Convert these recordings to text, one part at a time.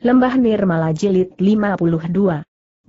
Lembah Nirmala Jilid 52.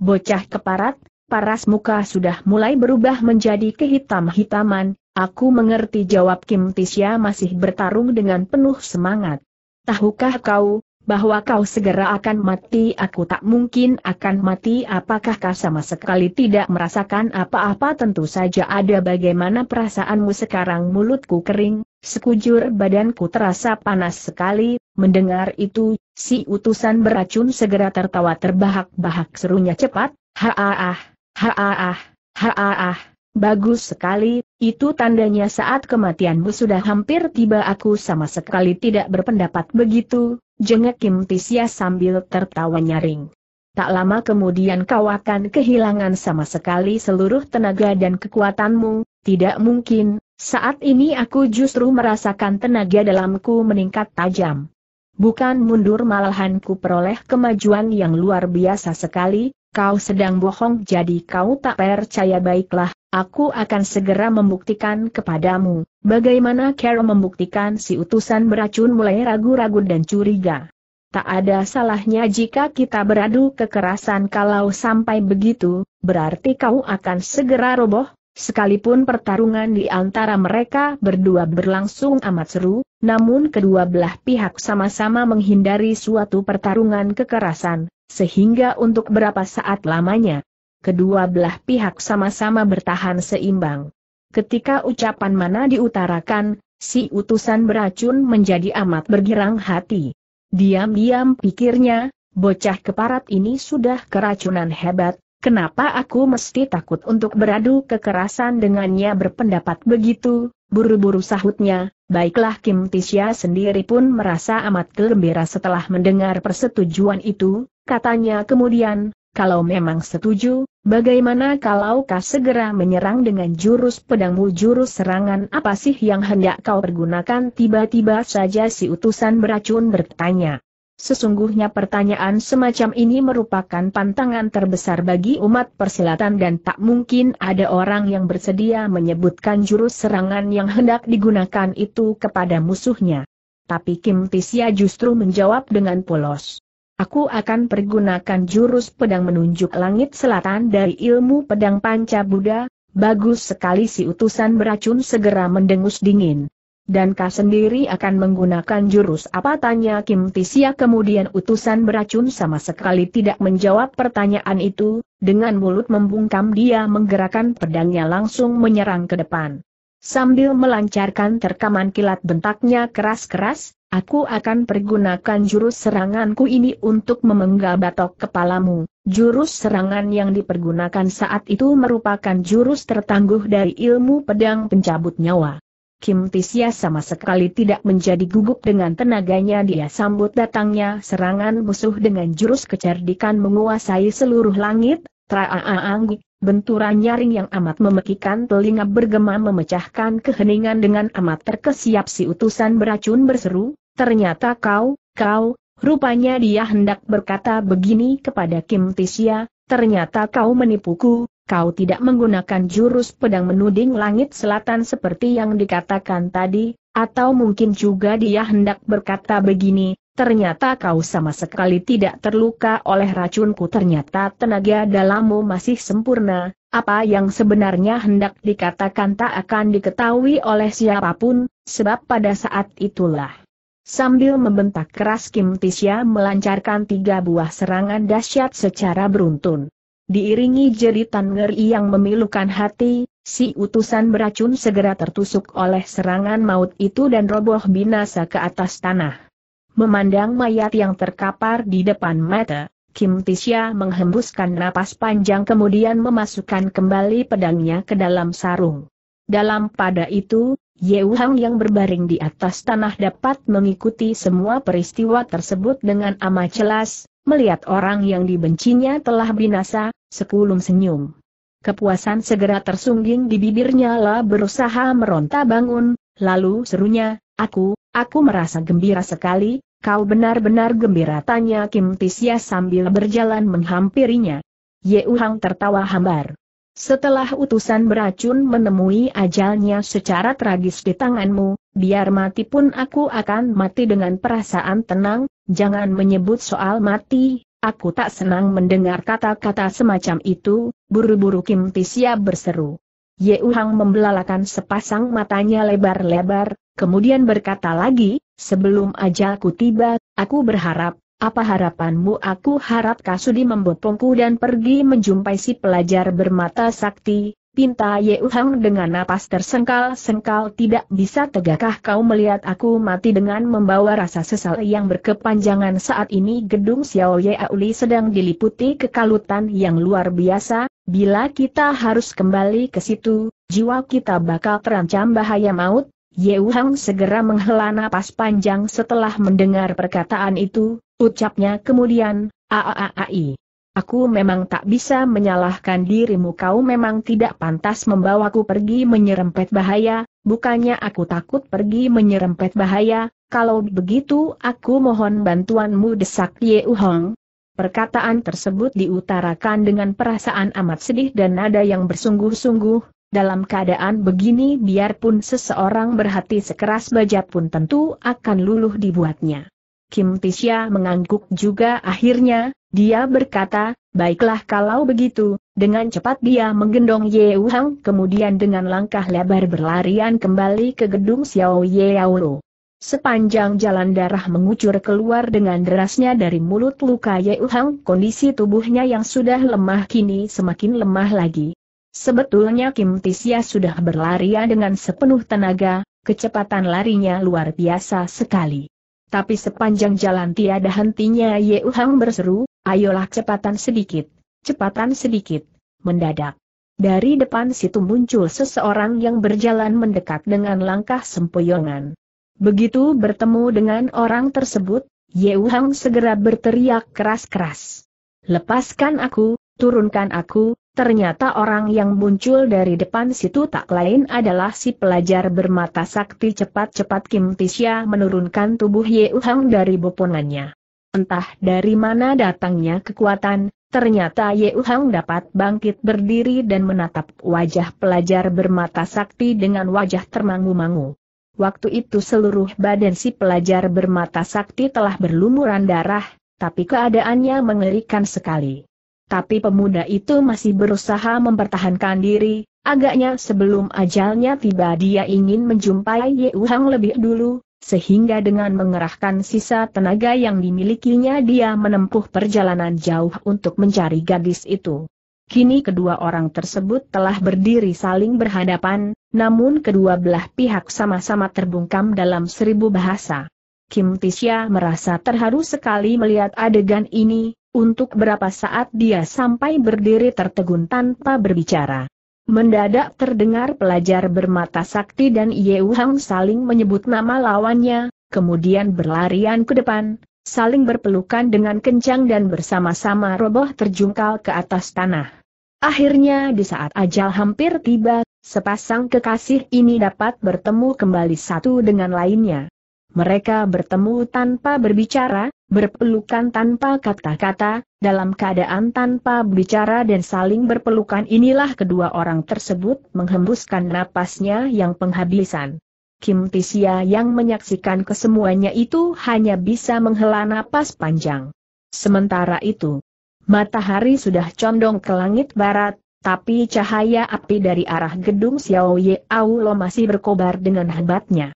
Bocah keparat, paras muka sudah mulai berubah menjadi kehitam-hitaman, aku mengerti jawab Kim Tisya masih bertarung dengan penuh semangat. Tahukah kau, bahwa kau segera akan mati aku tak mungkin akan mati apakah kau sama sekali tidak merasakan apa-apa tentu saja ada bagaimana perasaanmu sekarang mulutku kering, Sekujur badanku terasa panas sekali, mendengar itu, si utusan beracun segera tertawa terbahak-bahak serunya cepat, haaah, haaah, haaah, bagus sekali, itu tandanya saat kematianmu sudah hampir tiba aku sama sekali tidak berpendapat begitu, jengek Kim Tisya sambil tertawa nyaring. Tak lama kemudian kau akan kehilangan sama sekali seluruh tenaga dan kekuatanmu, tidak mungkin, saat ini aku justru merasakan tenaga dalamku meningkat tajam. Bukan mundur malahan ku peroleh kemajuan yang luar biasa sekali, kau sedang bohong jadi kau tak percaya baiklah, aku akan segera membuktikan kepadamu, bagaimana Carol membuktikan si utusan beracun mulai ragu-ragu dan curiga. Tak ada salahnya jika kita beradu kekerasan kalau sampai begitu, berarti kau akan segera roboh, Sekalipun pertarungan di antara mereka berdua berlangsung amat seru, namun kedua belah pihak sama-sama menghindari suatu pertarungan kekerasan, sehingga untuk berapa saat lamanya, kedua belah pihak sama-sama bertahan seimbang. Ketika ucapan mana diutarakan, si utusan beracun menjadi amat bergirang hati. Diam-diam pikirnya, bocah keparat ini sudah keracunan hebat, Kenapa aku mesti takut untuk beradu kekerasan dengannya berpendapat begitu? Buru-buru sahutnya, baiklah Kim Tisya sendiri pun merasa amat gembira setelah mendengar persetujuan itu, katanya kemudian, kalau memang setuju, bagaimana kalau kau segera menyerang dengan jurus pedangmu jurus serangan apa sih yang hendak kau pergunakan tiba-tiba saja si utusan beracun bertanya. Sesungguhnya pertanyaan semacam ini merupakan pantangan terbesar bagi umat persilatan dan tak mungkin ada orang yang bersedia menyebutkan jurus serangan yang hendak digunakan itu kepada musuhnya. Tapi Kim Tisya justru menjawab dengan polos. Aku akan pergunakan jurus pedang menunjuk langit selatan dari ilmu pedang panca Buddha, bagus sekali si utusan beracun segera mendengus dingin. Dan kau sendiri akan menggunakan jurus apa tanya Kim Tisia kemudian utusan beracun sama sekali tidak menjawab pertanyaan itu, dengan mulut membungkam dia menggerakkan pedangnya langsung menyerang ke depan. Sambil melancarkan terkaman kilat bentaknya keras-keras, aku akan pergunakan jurus seranganku ini untuk memenggal batok kepalamu. Jurus serangan yang dipergunakan saat itu merupakan jurus tertangguh dari ilmu pedang pencabut nyawa. Kim Tisya sama sekali tidak menjadi gugup dengan tenaganya dia sambut datangnya serangan musuh dengan jurus kecerdikan menguasai seluruh langit, traaanggik, benturan nyaring yang amat memekikan telinga bergema memecahkan keheningan dengan amat terkesiap si utusan beracun berseru, ternyata kau, kau, rupanya dia hendak berkata begini kepada Kim Tisya, ternyata kau menipuku, kau tidak menggunakan jurus pedang menuding langit selatan seperti yang dikatakan tadi, atau mungkin juga dia hendak berkata begini, ternyata kau sama sekali tidak terluka oleh racunku ternyata tenaga dalammu masih sempurna, apa yang sebenarnya hendak dikatakan tak akan diketahui oleh siapapun, sebab pada saat itulah. Sambil membentak keras Kim Tisya melancarkan tiga buah serangan dahsyat secara beruntun. Diiringi jeritan ngeri yang memilukan hati, si utusan beracun segera tertusuk oleh serangan maut itu dan roboh binasa ke atas tanah. Memandang mayat yang terkapar di depan mata, Kim Tisha menghembuskan napas panjang kemudian memasukkan kembali pedangnya ke dalam sarung. Dalam pada itu, Yeu yang berbaring di atas tanah dapat mengikuti semua peristiwa tersebut dengan amat jelas, melihat orang yang dibencinya telah binasa, sekulum senyum. Kepuasan segera tersungging di bibirnya lah berusaha meronta bangun, lalu serunya, aku, aku merasa gembira sekali, kau benar-benar gembira tanya Kim Tisya sambil berjalan menghampirinya. Yeu tertawa hambar. Setelah utusan beracun menemui ajalnya secara tragis di tanganmu, biar mati pun aku akan mati dengan perasaan tenang, jangan menyebut soal mati, aku tak senang mendengar kata-kata semacam itu, buru-buru Kim Tisya berseru. Ye Uhang membelalakan sepasang matanya lebar-lebar, kemudian berkata lagi, sebelum ajalku tiba, aku berharap apa harapanmu? Aku harap Kasudi membopongku dan pergi menjumpai si pelajar bermata sakti, pinta Yeuhang dengan napas tersengkal-sengkal tidak bisa tegakkah kau melihat aku mati dengan membawa rasa sesal yang berkepanjangan saat ini gedung Xiao Ye Auli sedang diliputi kekalutan yang luar biasa, bila kita harus kembali ke situ, jiwa kita bakal terancam bahaya maut, Yeuhang segera menghela napas panjang setelah mendengar perkataan itu, Ucapnya kemudian, aaai. Aku memang tak bisa menyalahkan dirimu kau memang tidak pantas membawaku pergi menyerempet bahaya, bukannya aku takut pergi menyerempet bahaya, kalau begitu aku mohon bantuanmu desak Ye Uhong. Perkataan tersebut diutarakan dengan perasaan amat sedih dan nada yang bersungguh-sungguh, dalam keadaan begini biarpun seseorang berhati sekeras baja pun tentu akan luluh dibuatnya. Kim Tisya mengangguk juga akhirnya, dia berkata, baiklah kalau begitu, dengan cepat dia menggendong Ye Hang kemudian dengan langkah lebar berlarian kembali ke gedung Xiao Ye Yaolo. Sepanjang jalan darah mengucur keluar dengan derasnya dari mulut luka Ye Hang kondisi tubuhnya yang sudah lemah kini semakin lemah lagi. Sebetulnya Kim Tisya sudah berlarian dengan sepenuh tenaga, kecepatan larinya luar biasa sekali tapi sepanjang jalan tiada hentinya Ye Hang berseru, ayolah cepatan sedikit, cepatan sedikit, mendadak. Dari depan situ muncul seseorang yang berjalan mendekat dengan langkah sempoyongan. Begitu bertemu dengan orang tersebut, Ye Hang segera berteriak keras-keras. Lepaskan aku, turunkan aku, Ternyata orang yang muncul dari depan situ tak lain adalah si pelajar bermata sakti cepat-cepat Kim Tisya menurunkan tubuh Ye Uhang dari bopongannya. Entah dari mana datangnya kekuatan, ternyata Ye Uhang dapat bangkit berdiri dan menatap wajah pelajar bermata sakti dengan wajah termangu-mangu. Waktu itu seluruh badan si pelajar bermata sakti telah berlumuran darah, tapi keadaannya mengerikan sekali tapi pemuda itu masih berusaha mempertahankan diri, agaknya sebelum ajalnya tiba dia ingin menjumpai Ye Uhang lebih dulu, sehingga dengan mengerahkan sisa tenaga yang dimilikinya dia menempuh perjalanan jauh untuk mencari gadis itu. Kini kedua orang tersebut telah berdiri saling berhadapan, namun kedua belah pihak sama-sama terbungkam dalam seribu bahasa. Kim Tisya merasa terharu sekali melihat adegan ini, untuk berapa saat dia sampai berdiri tertegun tanpa berbicara. Mendadak terdengar pelajar bermata sakti dan Yeu Hang saling menyebut nama lawannya, kemudian berlarian ke depan, saling berpelukan dengan kencang dan bersama-sama roboh terjungkal ke atas tanah. Akhirnya di saat ajal hampir tiba, sepasang kekasih ini dapat bertemu kembali satu dengan lainnya. Mereka bertemu tanpa berbicara, berpelukan tanpa kata-kata, dalam keadaan tanpa bicara dan saling berpelukan inilah kedua orang tersebut menghembuskan napasnya yang penghabisan. Kim Tisia yang menyaksikan kesemuanya itu hanya bisa menghela napas panjang. Sementara itu, matahari sudah condong ke langit barat, tapi cahaya api dari arah gedung Xiao Ye Aulo masih berkobar dengan hebatnya.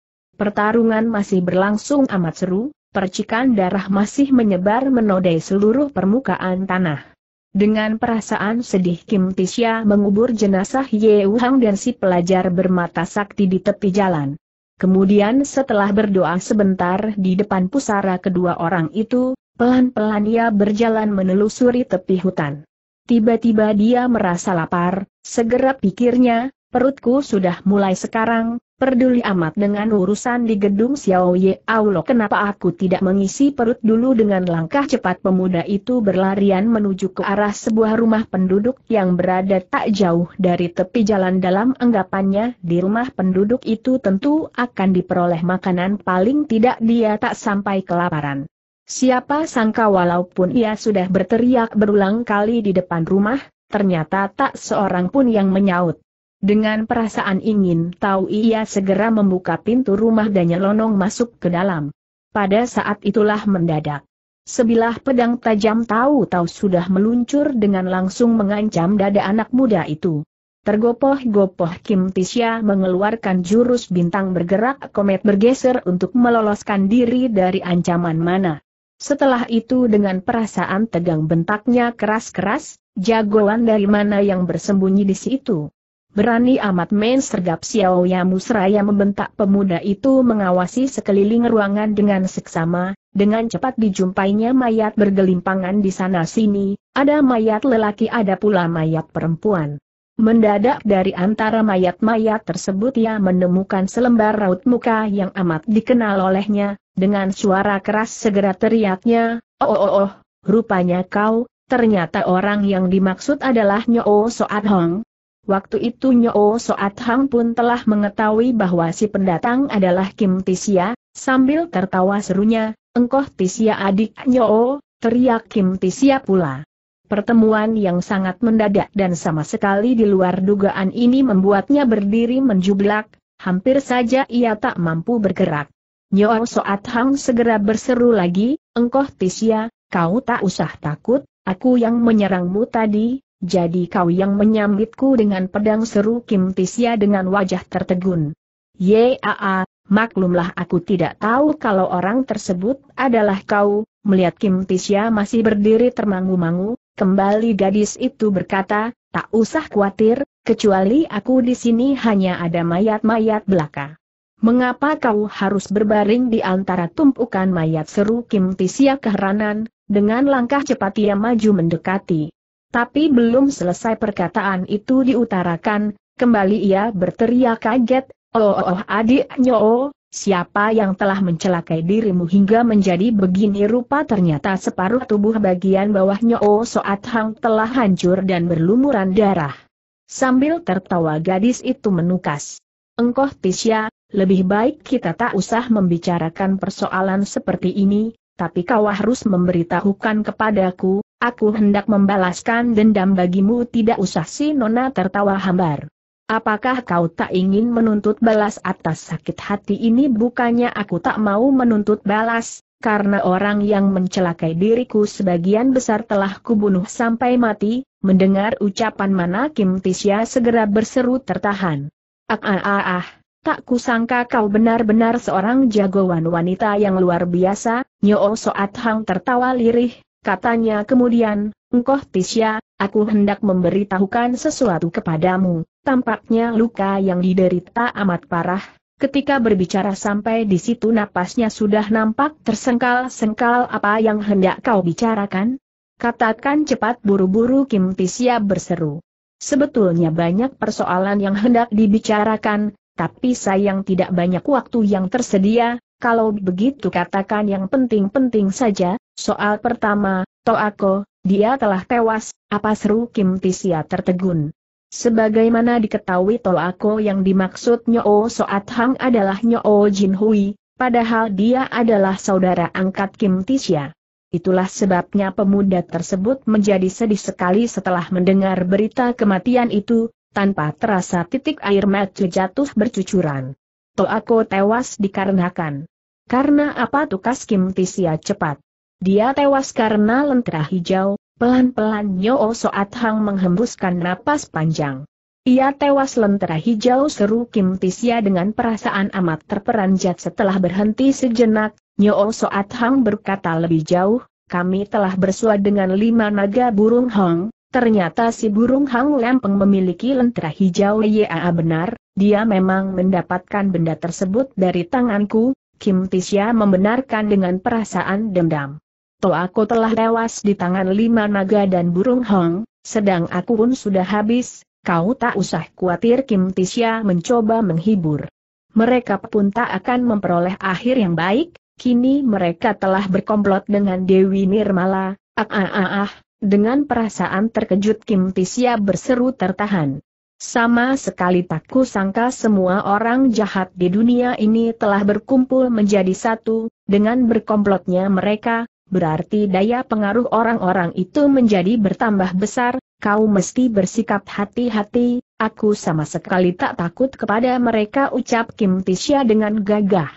Pertarungan masih berlangsung amat seru, percikan darah masih menyebar menodai seluruh permukaan tanah. Dengan perasaan sedih Kim Tisya mengubur jenazah Ye Hang dan si pelajar bermata sakti di tepi jalan. Kemudian setelah berdoa sebentar di depan pusara kedua orang itu, pelan-pelan ia berjalan menelusuri tepi hutan. Tiba-tiba dia merasa lapar, segera pikirnya, perutku sudah mulai sekarang, Peduli amat dengan urusan di gedung Xiao Ye Aulo kenapa aku tidak mengisi perut dulu dengan langkah cepat pemuda itu berlarian menuju ke arah sebuah rumah penduduk yang berada tak jauh dari tepi jalan dalam anggapannya di rumah penduduk itu tentu akan diperoleh makanan paling tidak dia tak sampai kelaparan. Siapa sangka walaupun ia sudah berteriak berulang kali di depan rumah, ternyata tak seorang pun yang menyaut. Dengan perasaan ingin tahu ia segera membuka pintu rumah dan nyelonong masuk ke dalam. Pada saat itulah mendadak. Sebilah pedang tajam tahu-tahu sudah meluncur dengan langsung mengancam dada anak muda itu. Tergopoh-gopoh Kim Tisya mengeluarkan jurus bintang bergerak komet bergeser untuk meloloskan diri dari ancaman mana. Setelah itu dengan perasaan tegang bentaknya keras-keras, jagoan dari mana yang bersembunyi di situ. Berani amat men sergap Xiao Yamu seraya membentak pemuda itu mengawasi sekeliling ruangan dengan seksama, dengan cepat dijumpainya mayat bergelimpangan di sana-sini, ada mayat lelaki ada pula mayat perempuan. Mendadak dari antara mayat-mayat tersebut ia menemukan selembar raut muka yang amat dikenal olehnya, dengan suara keras segera teriaknya, oh oh oh, rupanya kau, ternyata orang yang dimaksud adalah Nyo oh Soat Hong, Waktu itu Nyo Soat Hang pun telah mengetahui bahwa si pendatang adalah Kim Tisia, sambil tertawa serunya, engkau Tisia adik Nyo, teriak Kim Tisia pula. Pertemuan yang sangat mendadak dan sama sekali di luar dugaan ini membuatnya berdiri menjublak, hampir saja ia tak mampu bergerak. Nyo Soat Hang segera berseru lagi, engkau Tisia, kau tak usah takut, aku yang menyerangmu tadi, jadi kau yang menyambitku dengan pedang seru Kim Tisya dengan wajah tertegun. Yaa, maklumlah aku tidak tahu kalau orang tersebut adalah kau, melihat Kim Tisya masih berdiri termangu-mangu, kembali gadis itu berkata, tak usah khawatir, kecuali aku di sini hanya ada mayat-mayat belaka. Mengapa kau harus berbaring di antara tumpukan mayat seru Kim Tisya keheranan, dengan langkah cepat ia maju mendekati. Tapi belum selesai perkataan itu diutarakan, kembali ia berteriak kaget, Oh oh, oh adik nyoo, siapa yang telah mencelakai dirimu hingga menjadi begini rupa ternyata separuh tubuh bagian bawah nyoo soat hang telah hancur dan berlumuran darah. Sambil tertawa gadis itu menukas. Engkoh Tisya, lebih baik kita tak usah membicarakan persoalan seperti ini, tapi kau harus memberitahukan kepadaku, aku hendak membalaskan dendam bagimu tidak usah si Nona tertawa hambar. Apakah kau tak ingin menuntut balas atas sakit hati ini bukannya aku tak mau menuntut balas, karena orang yang mencelakai diriku sebagian besar telah kubunuh sampai mati, mendengar ucapan mana Kim Tisya segera berseru tertahan. Ah ah ah ah. Tak kusangka kau benar-benar seorang jagoan wanita yang luar biasa, Nyo Soat Hang tertawa lirih, katanya kemudian, Engkoh Tisya, aku hendak memberitahukan sesuatu kepadamu, tampaknya luka yang diderita amat parah, Ketika berbicara sampai di situ napasnya sudah nampak tersengkal-sengkal apa yang hendak kau bicarakan? Katakan cepat buru-buru Kim Tisya berseru. Sebetulnya banyak persoalan yang hendak dibicarakan, tapi sayang tidak banyak waktu yang tersedia, kalau begitu katakan yang penting-penting saja, soal pertama, Toako, dia telah tewas, apa seru Kim Tisia tertegun. Sebagaimana diketahui Toako yang dimaksud Nyoo Soat Hang adalah Nyoo Jin Hui, padahal dia adalah saudara angkat Kim Tisia. Itulah sebabnya pemuda tersebut menjadi sedih sekali setelah mendengar berita kematian itu, tanpa terasa titik air mata jatuh bercucuran. To aku tewas dikarenakan. Karena apa tukas Kim Tisia cepat? Dia tewas karena lentera hijau, pelan-pelan Nyo oh Soat Hang menghembuskan napas panjang. Ia tewas lentera hijau seru Kim Tisia dengan perasaan amat terperanjat setelah berhenti sejenak, Nyo oh Soat Hang berkata lebih jauh, kami telah bersua dengan lima naga burung Hong, Ternyata si burung hang lempeng memiliki lentera hijau Yaa ah, benar, dia memang mendapatkan benda tersebut dari tanganku, Kim Tisya membenarkan dengan perasaan dendam. Toh aku telah tewas di tangan lima naga dan burung hong, sedang aku pun sudah habis, kau tak usah khawatir Kim Tisya mencoba menghibur. Mereka pun tak akan memperoleh akhir yang baik, kini mereka telah berkomplot dengan Dewi Nirmala, ah ah ah ah, dengan perasaan terkejut Kim Tisia berseru tertahan. Sama sekali tak kusangka semua orang jahat di dunia ini telah berkumpul menjadi satu, dengan berkomplotnya mereka, berarti daya pengaruh orang-orang itu menjadi bertambah besar, kau mesti bersikap hati-hati, aku sama sekali tak takut kepada mereka ucap Kim Tisha dengan gagah.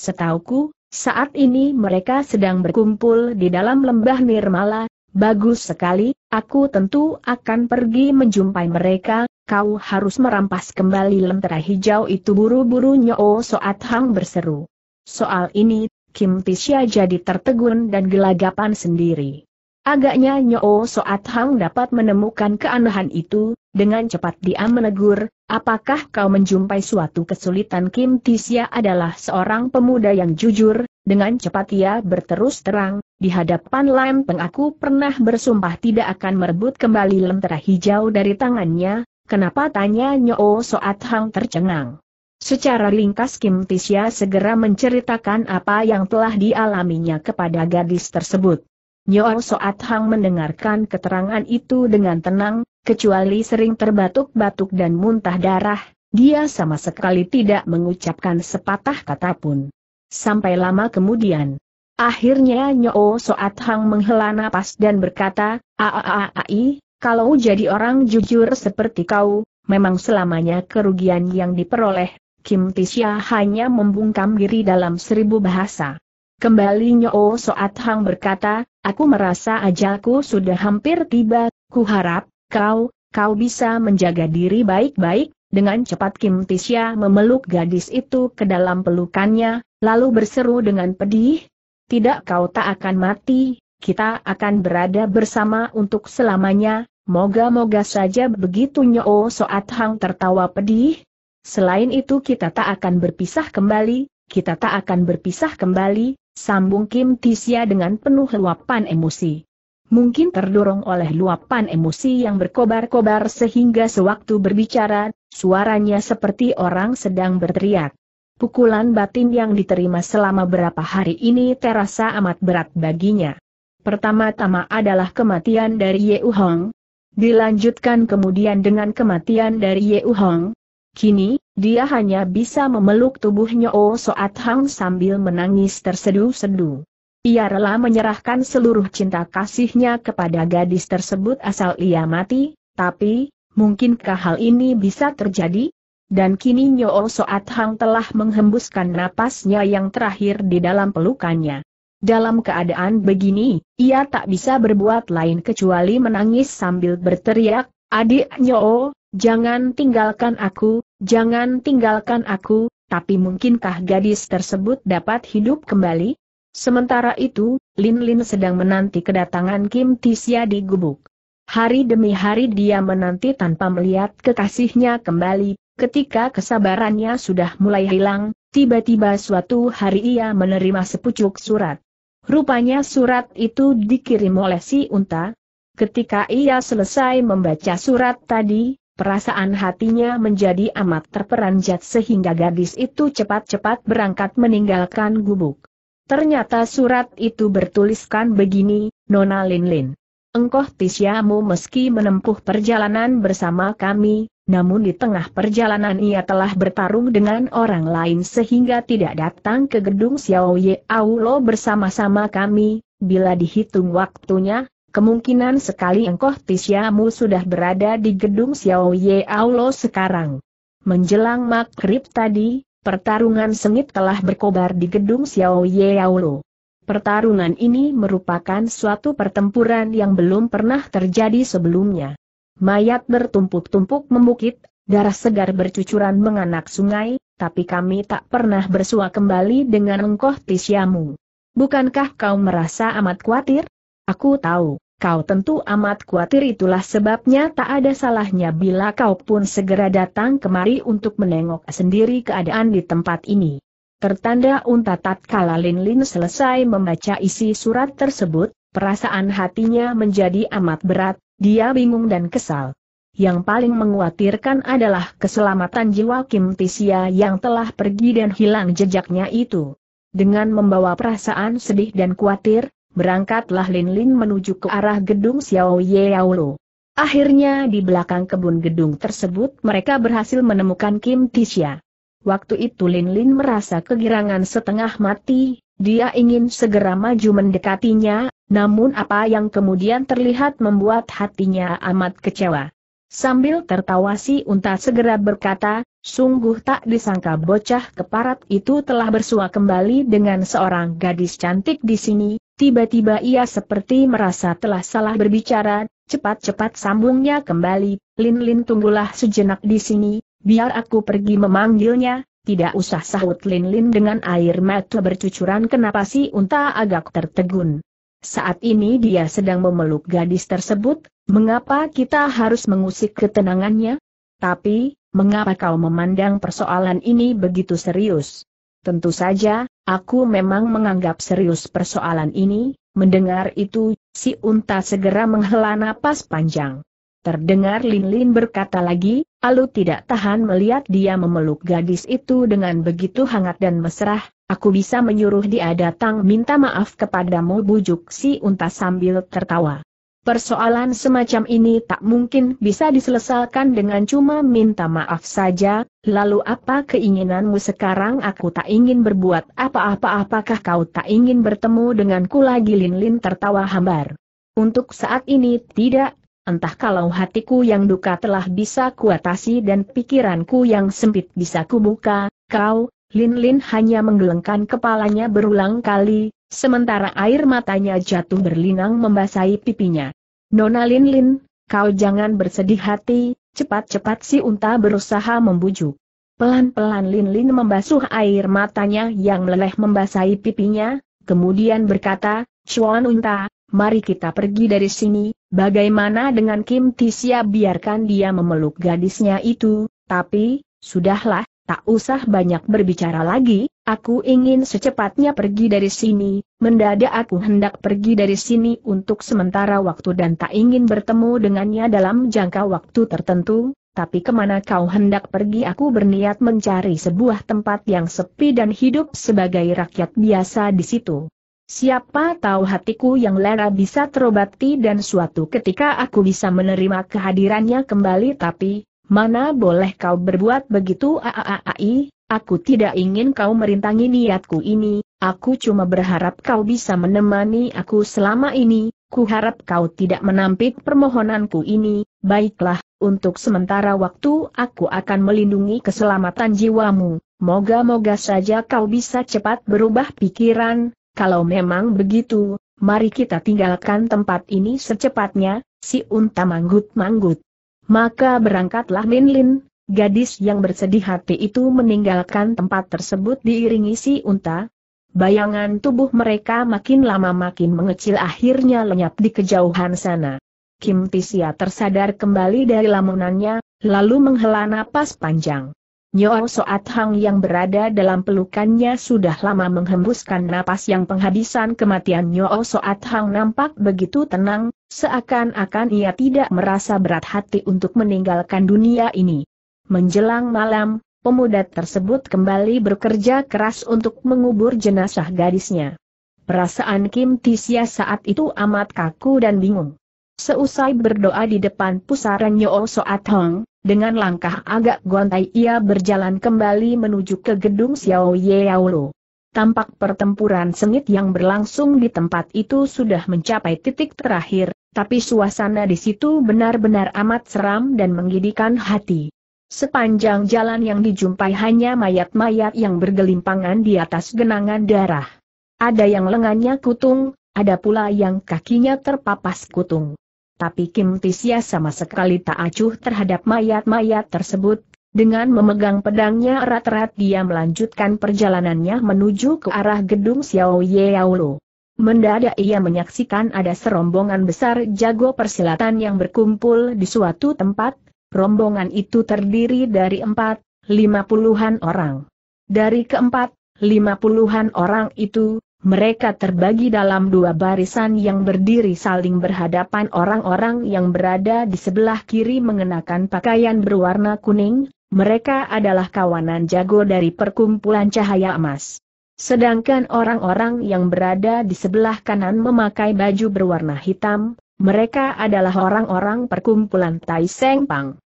Setauku, saat ini mereka sedang berkumpul di dalam lembah Nirmala, Bagus sekali, aku tentu akan pergi menjumpai mereka, kau harus merampas kembali lentera hijau itu buru-buru Nyo Soat Hang berseru. Soal ini, Kim Tisya jadi tertegun dan gelagapan sendiri. Agaknya Nyo Soat Hang dapat menemukan keanehan itu, dengan cepat dia menegur, apakah kau menjumpai suatu kesulitan Kim Tisya adalah seorang pemuda yang jujur, dengan cepat ia berterus terang, di hadapan Lam Peng aku pernah bersumpah tidak akan merebut kembali lentera hijau dari tangannya, kenapa tanya Nyo Soat Hang tercengang. Secara ringkas Kim Tisya segera menceritakan apa yang telah dialaminya kepada gadis tersebut. Nyo Soat Hang mendengarkan keterangan itu dengan tenang, kecuali sering terbatuk-batuk dan muntah darah, dia sama sekali tidak mengucapkan sepatah kata pun. Sampai lama kemudian, Akhirnya Nyo Soat Hang menghela napas dan berkata, Aaai, kalau jadi orang jujur seperti kau, memang selamanya kerugian yang diperoleh. Kim Tisya hanya membungkam diri dalam seribu bahasa. Kembali Nyo Soat Hang berkata, aku merasa ajalku sudah hampir tiba, ku harap, kau, kau bisa menjaga diri baik-baik, dengan cepat Kim Tisya memeluk gadis itu ke dalam pelukannya, lalu berseru dengan pedih, tidak kau tak akan mati, kita akan berada bersama untuk selamanya, moga-moga saja begitu Nyo Soat Hang tertawa pedih. Selain itu kita tak akan berpisah kembali, kita tak akan berpisah kembali, sambung Kim Tisya dengan penuh luapan emosi. Mungkin terdorong oleh luapan emosi yang berkobar-kobar sehingga sewaktu berbicara, suaranya seperti orang sedang berteriak. Pukulan batin yang diterima selama berapa hari ini terasa amat berat baginya. Pertama-tama adalah kematian dari Yeu Hong. Dilanjutkan kemudian dengan kematian dari Yeu Hong. Kini, dia hanya bisa memeluk tubuhnya Oh Soat Hang sambil menangis tersedu sedu Ia rela menyerahkan seluruh cinta kasihnya kepada gadis tersebut asal ia mati, tapi, mungkinkah hal ini bisa terjadi? Dan kini Nyo oh Soat Hang telah menghembuskan napasnya yang terakhir di dalam pelukannya. Dalam keadaan begini, ia tak bisa berbuat lain kecuali menangis sambil berteriak, Adik Nyo, oh, jangan tinggalkan aku, jangan tinggalkan aku, tapi mungkinkah gadis tersebut dapat hidup kembali? Sementara itu, Lin Lin sedang menanti kedatangan Kim Tisya di gubuk. Hari demi hari dia menanti tanpa melihat kekasihnya kembali, ketika kesabarannya sudah mulai hilang, tiba-tiba suatu hari ia menerima sepucuk surat. Rupanya surat itu dikirim oleh si unta. Ketika ia selesai membaca surat tadi, perasaan hatinya menjadi amat terperanjat sehingga gadis itu cepat-cepat berangkat meninggalkan gubuk. Ternyata surat itu bertuliskan begini, Nona Linlin. -lin engkoh tisyamu meski menempuh perjalanan bersama kami, namun di tengah perjalanan ia telah bertarung dengan orang lain sehingga tidak datang ke gedung Xiao Ye Aulo bersama-sama kami, bila dihitung waktunya, kemungkinan sekali engkoh tisyamu sudah berada di gedung Xiao Ye Aulo sekarang. Menjelang maghrib tadi, pertarungan sengit telah berkobar di gedung Xiao Ye Aulo. Pertarungan ini merupakan suatu pertempuran yang belum pernah terjadi sebelumnya. Mayat bertumpuk-tumpuk memukit, darah segar bercucuran menganak sungai, tapi kami tak pernah bersua kembali dengan engkoh tisyamu. Bukankah kau merasa amat khawatir? Aku tahu, kau tentu amat khawatir itulah sebabnya tak ada salahnya bila kau pun segera datang kemari untuk menengok sendiri keadaan di tempat ini. Tertanda unta tatkala Lin Lin selesai membaca isi surat tersebut, perasaan hatinya menjadi amat berat, dia bingung dan kesal. Yang paling mengkhawatirkan adalah keselamatan jiwa Kim Tisia yang telah pergi dan hilang jejaknya itu. Dengan membawa perasaan sedih dan khawatir, berangkatlah Lin Lin menuju ke arah gedung Xiao Ye Yaulu. Akhirnya di belakang kebun gedung tersebut mereka berhasil menemukan Kim Tisia. Waktu itu Lin Lin merasa kegirangan setengah mati, dia ingin segera maju mendekatinya, namun apa yang kemudian terlihat membuat hatinya amat kecewa. Sambil tertawa si unta segera berkata, sungguh tak disangka bocah keparat itu telah bersua kembali dengan seorang gadis cantik di sini, tiba-tiba ia seperti merasa telah salah berbicara, cepat-cepat sambungnya kembali, Lin Lin tunggulah sejenak di sini, Biar aku pergi memanggilnya, tidak usah sahut Lin Lin dengan air mata bercucuran kenapa si unta agak tertegun. Saat ini dia sedang memeluk gadis tersebut, mengapa kita harus mengusik ketenangannya? Tapi, mengapa kau memandang persoalan ini begitu serius? Tentu saja, aku memang menganggap serius persoalan ini, mendengar itu, si unta segera menghela napas panjang. Terdengar Lin Lin berkata lagi, Alu tidak tahan melihat dia memeluk gadis itu dengan begitu hangat dan mesra, aku bisa menyuruh dia datang minta maaf kepadamu bujuk si unta sambil tertawa. Persoalan semacam ini tak mungkin bisa diselesaikan dengan cuma minta maaf saja, lalu apa keinginanmu sekarang aku tak ingin berbuat apa-apa apakah kau tak ingin bertemu denganku lagi Lin Lin tertawa hambar. Untuk saat ini tidak, entah kalau hatiku yang duka telah bisa kuatasi dan pikiranku yang sempit bisa kubuka, kau, Lin Lin hanya menggelengkan kepalanya berulang kali, sementara air matanya jatuh berlinang membasahi pipinya. Nona Lin Lin, kau jangan bersedih hati, cepat-cepat si unta berusaha membujuk. Pelan-pelan Lin Lin membasuh air matanya yang meleleh membasahi pipinya, kemudian berkata, Chuan unta, mari kita pergi dari sini, bagaimana dengan Kim Tisia biarkan dia memeluk gadisnya itu, tapi, sudahlah, tak usah banyak berbicara lagi, aku ingin secepatnya pergi dari sini, mendadak aku hendak pergi dari sini untuk sementara waktu dan tak ingin bertemu dengannya dalam jangka waktu tertentu, tapi kemana kau hendak pergi aku berniat mencari sebuah tempat yang sepi dan hidup sebagai rakyat biasa di situ. Siapa tahu hatiku yang lera bisa terobati dan suatu ketika aku bisa menerima kehadirannya kembali tapi, mana boleh kau berbuat begitu aaai, aku tidak ingin kau merintangi niatku ini, aku cuma berharap kau bisa menemani aku selama ini, kuharap kau tidak menampik permohonanku ini, baiklah, untuk sementara waktu aku akan melindungi keselamatan jiwamu, moga-moga saja kau bisa cepat berubah pikiran, kalau memang begitu, mari kita tinggalkan tempat ini secepatnya, si unta manggut-manggut. Maka berangkatlah Min Lin, gadis yang bersedih hati itu meninggalkan tempat tersebut diiringi si unta. Bayangan tubuh mereka makin lama makin mengecil akhirnya lenyap di kejauhan sana. Kim Tisia tersadar kembali dari lamunannya, lalu menghela napas panjang. Nyo Soat Hang yang berada dalam pelukannya sudah lama menghembuskan napas yang penghabisan kematian Nyo Soat Hang nampak begitu tenang, seakan-akan ia tidak merasa berat hati untuk meninggalkan dunia ini. Menjelang malam, pemuda tersebut kembali bekerja keras untuk mengubur jenazah gadisnya. Perasaan Kim Tisya saat itu amat kaku dan bingung. Seusai berdoa di depan pusaran Nyo Soat Hang, dengan langkah agak gontai ia berjalan kembali menuju ke gedung Xiao Yeaolo. Tampak pertempuran sengit yang berlangsung di tempat itu sudah mencapai titik terakhir, tapi suasana di situ benar-benar amat seram dan menggidikan hati. Sepanjang jalan yang dijumpai hanya mayat-mayat yang bergelimpangan di atas genangan darah. Ada yang lengannya kutung, ada pula yang kakinya terpapas kutung tapi Kim Tisya sama sekali tak acuh terhadap mayat-mayat tersebut. Dengan memegang pedangnya erat-erat dia melanjutkan perjalanannya menuju ke arah gedung Xiao Yeaulu. Mendadak ia menyaksikan ada serombongan besar jago persilatan yang berkumpul di suatu tempat, rombongan itu terdiri dari empat, lima puluhan orang. Dari keempat, lima puluhan orang itu, mereka terbagi dalam dua barisan yang berdiri saling berhadapan orang-orang yang berada di sebelah kiri mengenakan pakaian berwarna kuning, mereka adalah kawanan jago dari perkumpulan cahaya emas. Sedangkan orang-orang yang berada di sebelah kanan memakai baju berwarna hitam, mereka adalah orang-orang perkumpulan Tai Seng Pang.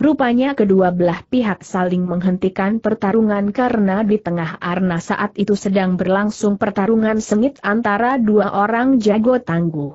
Rupanya kedua belah pihak saling menghentikan pertarungan karena di tengah arna saat itu sedang berlangsung pertarungan sengit antara dua orang jago tangguh.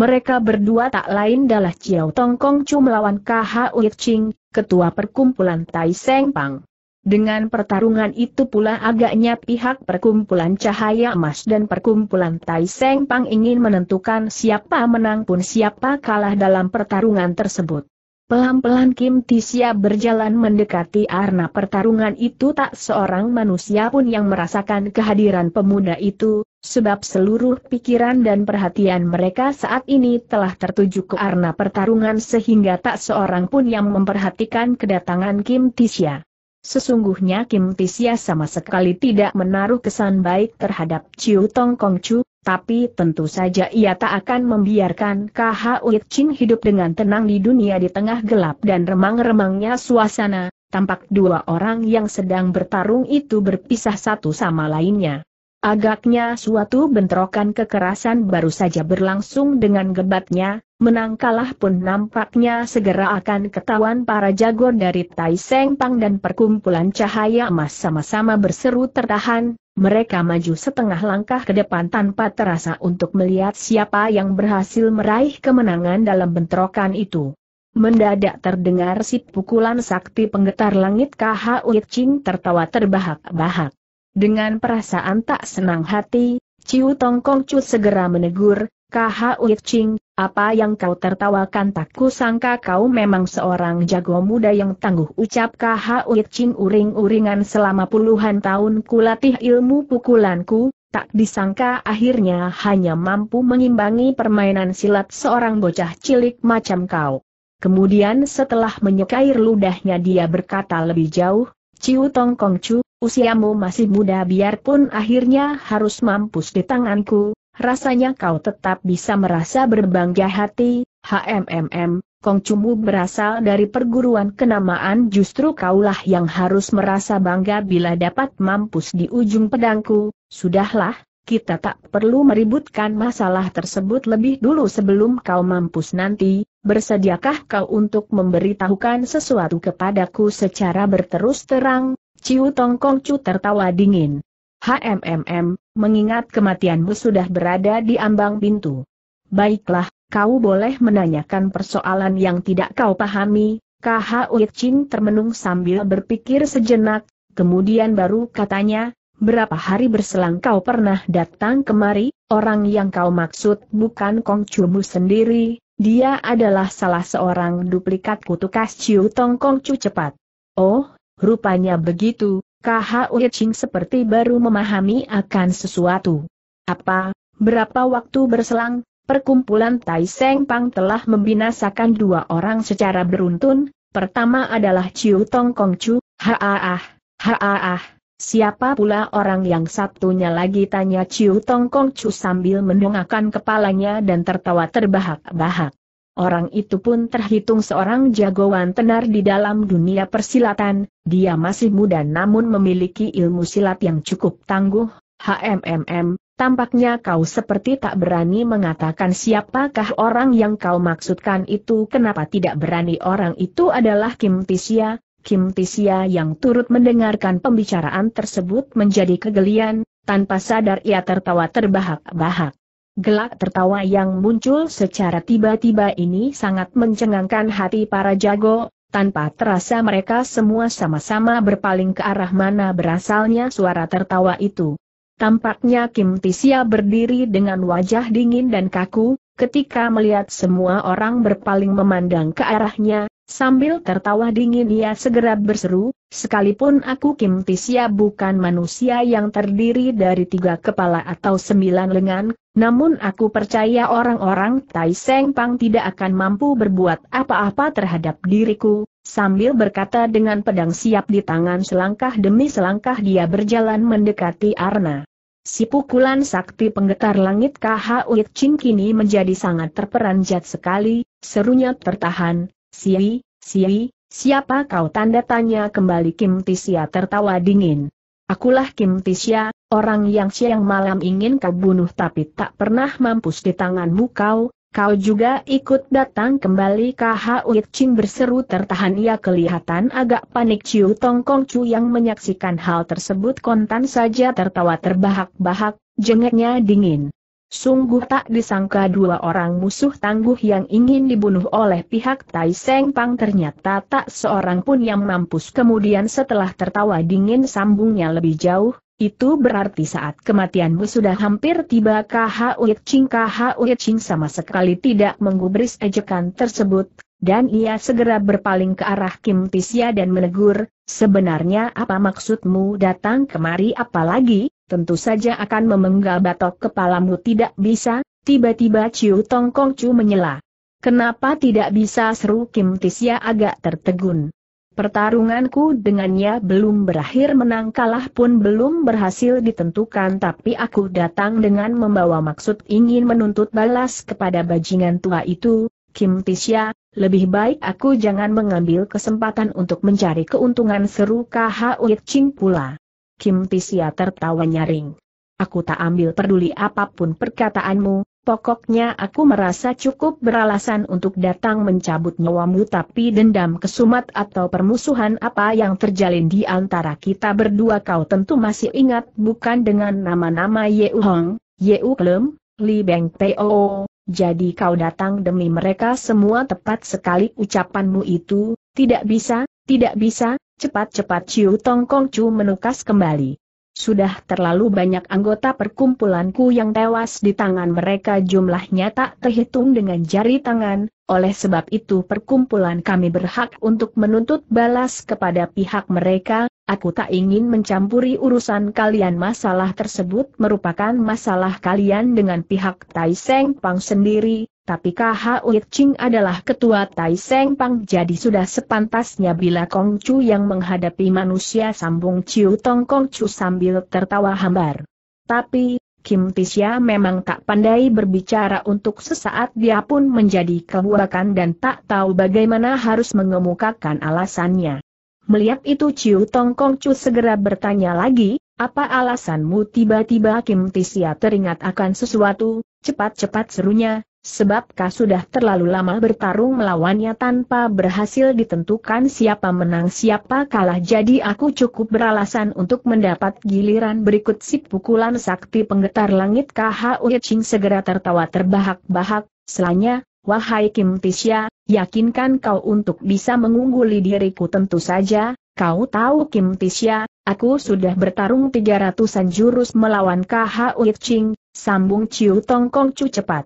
Mereka berdua tak lain adalah Tong Kong Chu melawan KH Uik Ching, ketua perkumpulan Tai Seng Pang. Dengan pertarungan itu pula agaknya pihak perkumpulan Cahaya Emas dan perkumpulan Tai Seng Pang ingin menentukan siapa menang pun siapa kalah dalam pertarungan tersebut. Pelan-pelan Kim Tisia berjalan mendekati arena pertarungan itu tak seorang manusia pun yang merasakan kehadiran pemuda itu, sebab seluruh pikiran dan perhatian mereka saat ini telah tertuju ke arena pertarungan sehingga tak seorang pun yang memperhatikan kedatangan Kim Tisia. Sesungguhnya Kim Tisya sama sekali tidak menaruh kesan baik terhadap Chiu Tong Kong Chu, tapi tentu saja ia tak akan membiarkan KH Uit Chin hidup dengan tenang di dunia di tengah gelap dan remang-remangnya suasana, tampak dua orang yang sedang bertarung itu berpisah satu sama lainnya. Agaknya suatu bentrokan kekerasan baru saja berlangsung dengan gebatnya, Menangkalah pun nampaknya segera akan ketahuan para jago dari Tai Seng Pang dan perkumpulan cahaya emas sama-sama berseru tertahan, mereka maju setengah langkah ke depan tanpa terasa untuk melihat siapa yang berhasil meraih kemenangan dalam bentrokan itu. Mendadak terdengar si pukulan sakti penggetar langit KH Uicing tertawa terbahak-bahak. Dengan perasaan tak senang hati, Ciu Kong Chu segera menegur, KH Uicing, apa yang kau tertawakan tak kusangka kau memang seorang jago muda yang tangguh ucap Khuit Ching uring-uringan selama puluhan tahun kulatih ilmu pukulanku, tak disangka akhirnya hanya mampu mengimbangi permainan silat seorang bocah cilik macam kau. Kemudian setelah menyekair ludahnya dia berkata lebih jauh, Ciu Tong Kong Chu, usiamu masih muda biarpun akhirnya harus mampus di tanganku, Rasanya kau tetap bisa merasa berbangga hati, HMMM, Kong Cumbu berasal dari perguruan kenamaan justru kaulah yang harus merasa bangga bila dapat mampus di ujung pedangku, sudahlah, kita tak perlu meributkan masalah tersebut lebih dulu sebelum kau mampus nanti, bersediakah kau untuk memberitahukan sesuatu kepadaku secara berterus terang, Ciu Tong Kong Cu tertawa dingin. HMMM, mengingat kematianmu sudah berada di ambang pintu. Baiklah, kau boleh menanyakan persoalan yang tidak kau pahami, KH Uicin termenung sambil berpikir sejenak, kemudian baru katanya, berapa hari berselang kau pernah datang kemari, orang yang kau maksud bukan Kong Chumu sendiri, dia adalah salah seorang duplikat kutukas Ciu Tong Kong Chu cepat. Oh, rupanya begitu, KHU Ching seperti baru memahami akan sesuatu. Apa, berapa waktu berselang, perkumpulan Tai Seng Pang telah membinasakan dua orang secara beruntun, pertama adalah Ciu Tong Kong Chu, haaah, haaah, siapa pula orang yang satunya lagi tanya Ciu Tong Kong Chu sambil mendongakkan kepalanya dan tertawa terbahak-bahak. Orang itu pun terhitung seorang jagoan tenar di dalam dunia persilatan, dia masih muda namun memiliki ilmu silat yang cukup tangguh, HMMM, tampaknya kau seperti tak berani mengatakan siapakah orang yang kau maksudkan itu kenapa tidak berani orang itu adalah Kim Tisia, Kim Tisia yang turut mendengarkan pembicaraan tersebut menjadi kegelian, tanpa sadar ia tertawa terbahak-bahak. Gelak tertawa yang muncul secara tiba-tiba ini sangat mencengangkan hati para jago, tanpa terasa mereka semua sama-sama berpaling ke arah mana berasalnya suara tertawa itu. Tampaknya Kim Tisia berdiri dengan wajah dingin dan kaku, ketika melihat semua orang berpaling memandang ke arahnya, Sambil tertawa dingin ia segera berseru, sekalipun aku Kim Tisya bukan manusia yang terdiri dari tiga kepala atau sembilan lengan, namun aku percaya orang-orang Tai Seng Pang tidak akan mampu berbuat apa-apa terhadap diriku, sambil berkata dengan pedang siap di tangan selangkah demi selangkah dia berjalan mendekati Arna. Si pukulan sakti penggetar langit KH Uit Ching kini menjadi sangat terperanjat sekali, serunya tertahan, Siwi, Siwi, siapa kau tanda tanya kembali Kim Tisya tertawa dingin. Akulah Kim Tisya, orang yang siang malam ingin kau bunuh tapi tak pernah mampus di tanganmu kau, kau juga ikut datang kembali KH Uit Ching berseru tertahan ia kelihatan agak panik Ciu Tong Kong Chu yang menyaksikan hal tersebut kontan saja tertawa terbahak-bahak, jengeknya dingin. Sungguh tak disangka dua orang musuh tangguh yang ingin dibunuh oleh pihak Tai Seng Pang ternyata tak seorang pun yang mampus. Kemudian setelah tertawa dingin sambungnya lebih jauh, itu berarti saat kematianmu sudah hampir tiba Khuit Ching Khuit Ching sama sekali tidak menggubris ejekan tersebut, dan ia segera berpaling ke arah Kim Tisya dan menegur, sebenarnya apa maksudmu datang kemari apalagi? tentu saja akan memenggal batok kepalamu tidak bisa, tiba-tiba Ciu Tong Kong Chu menyela. Kenapa tidak bisa seru Kim Tisya agak tertegun. Pertarunganku dengannya belum berakhir menang kalah pun belum berhasil ditentukan tapi aku datang dengan membawa maksud ingin menuntut balas kepada bajingan tua itu, Kim Tisya, lebih baik aku jangan mengambil kesempatan untuk mencari keuntungan seru KHU Ching pula. Kim Pisia tertawa nyaring. Aku tak ambil peduli apapun perkataanmu, pokoknya aku merasa cukup beralasan untuk datang mencabut nyawamu tapi dendam kesumat atau permusuhan apa yang terjalin di antara kita berdua kau tentu masih ingat bukan dengan nama-nama Yeu Hong, Yeu Klem, Li Beng Teo, jadi kau datang demi mereka semua tepat sekali ucapanmu itu, tidak bisa, tidak bisa, Cepat-cepat Ciu Tong Kong Chu menukas kembali. Sudah terlalu banyak anggota perkumpulanku yang tewas di tangan mereka jumlahnya tak terhitung dengan jari tangan, oleh sebab itu perkumpulan kami berhak untuk menuntut balas kepada pihak mereka, aku tak ingin mencampuri urusan kalian masalah tersebut merupakan masalah kalian dengan pihak Tai Seng Pang sendiri, tapi Kha Uit Ching adalah ketua Tai Seng Pang jadi sudah sepantasnya bila Kong Chu yang menghadapi manusia sambung Ciu Tong Kong Chu sambil tertawa hambar. Tapi, Kim Tisya memang tak pandai berbicara untuk sesaat dia pun menjadi kebuakan dan tak tahu bagaimana harus mengemukakan alasannya. Melihat itu Ciu Tong Kong Chu segera bertanya lagi, apa alasanmu tiba-tiba Kim Tisya teringat akan sesuatu, cepat-cepat serunya, Sebab kau sudah terlalu lama bertarung melawannya tanpa berhasil ditentukan siapa menang siapa kalah jadi aku cukup beralasan untuk mendapat giliran berikut si pukulan sakti penggetar langit KHU Ching segera tertawa terbahak-bahak, selanya, wahai Kim Tisya, yakinkan kau untuk bisa mengungguli diriku tentu saja, kau tahu Kim Tisya, aku sudah bertarung tiga ratusan jurus melawan KHU Ching, sambung Ciu Tongkong Cu cepat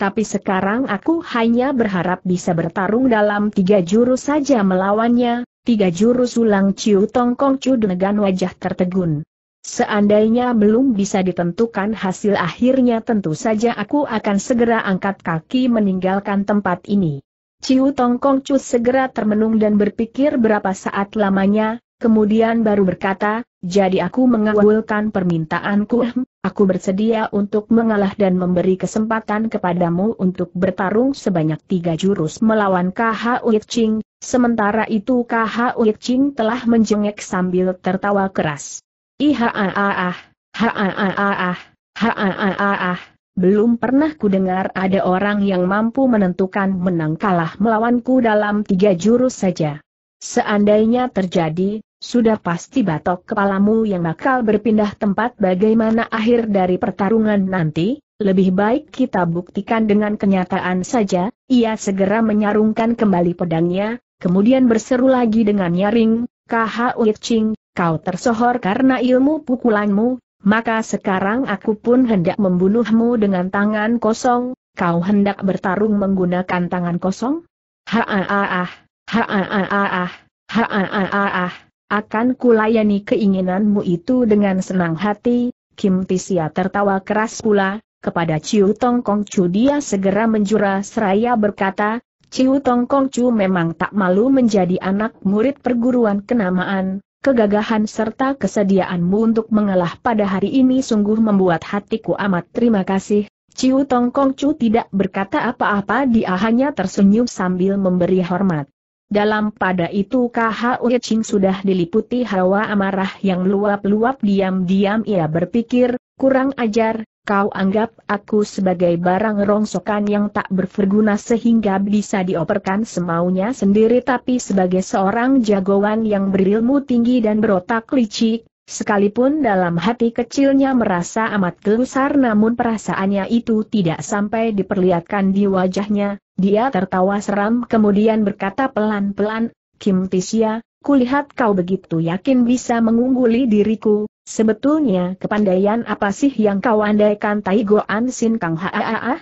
tapi sekarang aku hanya berharap bisa bertarung dalam tiga jurus saja melawannya, tiga jurus ulang Ciu Tong Kong Chu dengan wajah tertegun. Seandainya belum bisa ditentukan hasil akhirnya tentu saja aku akan segera angkat kaki meninggalkan tempat ini. Ciu Tong Kong Chu segera termenung dan berpikir berapa saat lamanya, kemudian baru berkata, jadi aku mengawulkan permintaanku. Aku bersedia untuk mengalah dan memberi kesempatan kepadamu untuk bertarung sebanyak tiga jurus melawan KH Uyik Ching, sementara itu KH Uyik Ching telah menjengek sambil tertawa keras. Ihaaah, haaah, haaah. belum pernah ku dengar ada orang yang mampu menentukan menang kalah melawanku dalam tiga jurus saja. Seandainya terjadi, sudah pasti batok kepalamu yang bakal berpindah tempat bagaimana akhir dari pertarungan nanti, lebih baik kita buktikan dengan kenyataan saja, ia segera menyarungkan kembali pedangnya, kemudian berseru lagi dengan nyaring, KH Uicing, kau tersohor karena ilmu pukulanmu, maka sekarang aku pun hendak membunuhmu dengan tangan kosong, kau hendak bertarung menggunakan tangan kosong? Ha ah ah ah, ha ah ah ah, ha ah ah ah. Akan kulayani keinginanmu itu dengan senang hati, Kim Tisia tertawa keras pula, kepada Ciu Tong Chu dia segera menjura seraya berkata, Ciu Tong Chu memang tak malu menjadi anak murid perguruan kenamaan, kegagahan serta kesediaanmu untuk mengalah pada hari ini sungguh membuat hatiku amat terima kasih, Ciu Tong Chu tidak berkata apa-apa dia hanya tersenyum sambil memberi hormat. Dalam pada itu KHU Ching sudah diliputi hawa amarah yang luap-luap diam-diam ia berpikir, kurang ajar, kau anggap aku sebagai barang rongsokan yang tak berguna sehingga bisa dioperkan semaunya sendiri tapi sebagai seorang jagoan yang berilmu tinggi dan berotak licik, Sekalipun dalam hati kecilnya merasa amat gelisah, namun perasaannya itu tidak sampai diperlihatkan di wajahnya, dia tertawa seram kemudian berkata pelan-pelan, Kim Tisya, kulihat kau begitu yakin bisa mengungguli diriku, sebetulnya kepandaian apa sih yang kau andaikan Tai Goan Sin Kang Haaaah?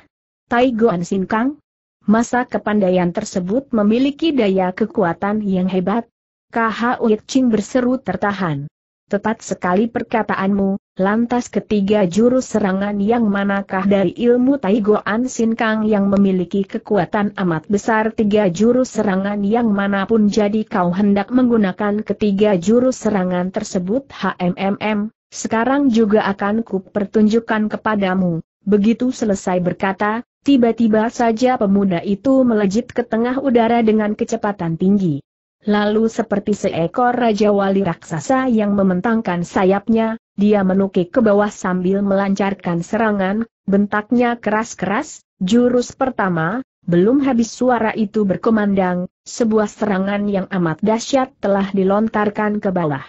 Tai Goan Sin Kang? Masa kepandaian tersebut memiliki daya kekuatan yang hebat? Kha Uit Ching berseru tertahan tepat sekali perkataanmu, lantas ketiga jurus serangan yang manakah dari ilmu Taigo Taigoan Kang yang memiliki kekuatan amat besar tiga jurus serangan yang manapun jadi kau hendak menggunakan ketiga jurus serangan tersebut HMMM, sekarang juga akan ku pertunjukkan kepadamu. Begitu selesai berkata, tiba-tiba saja pemuda itu melejit ke tengah udara dengan kecepatan tinggi. Lalu seperti seekor Raja Wali Raksasa yang mementangkan sayapnya, dia menukik ke bawah sambil melancarkan serangan, bentaknya keras-keras, jurus pertama, belum habis suara itu berkumandang, sebuah serangan yang amat dahsyat telah dilontarkan ke bawah.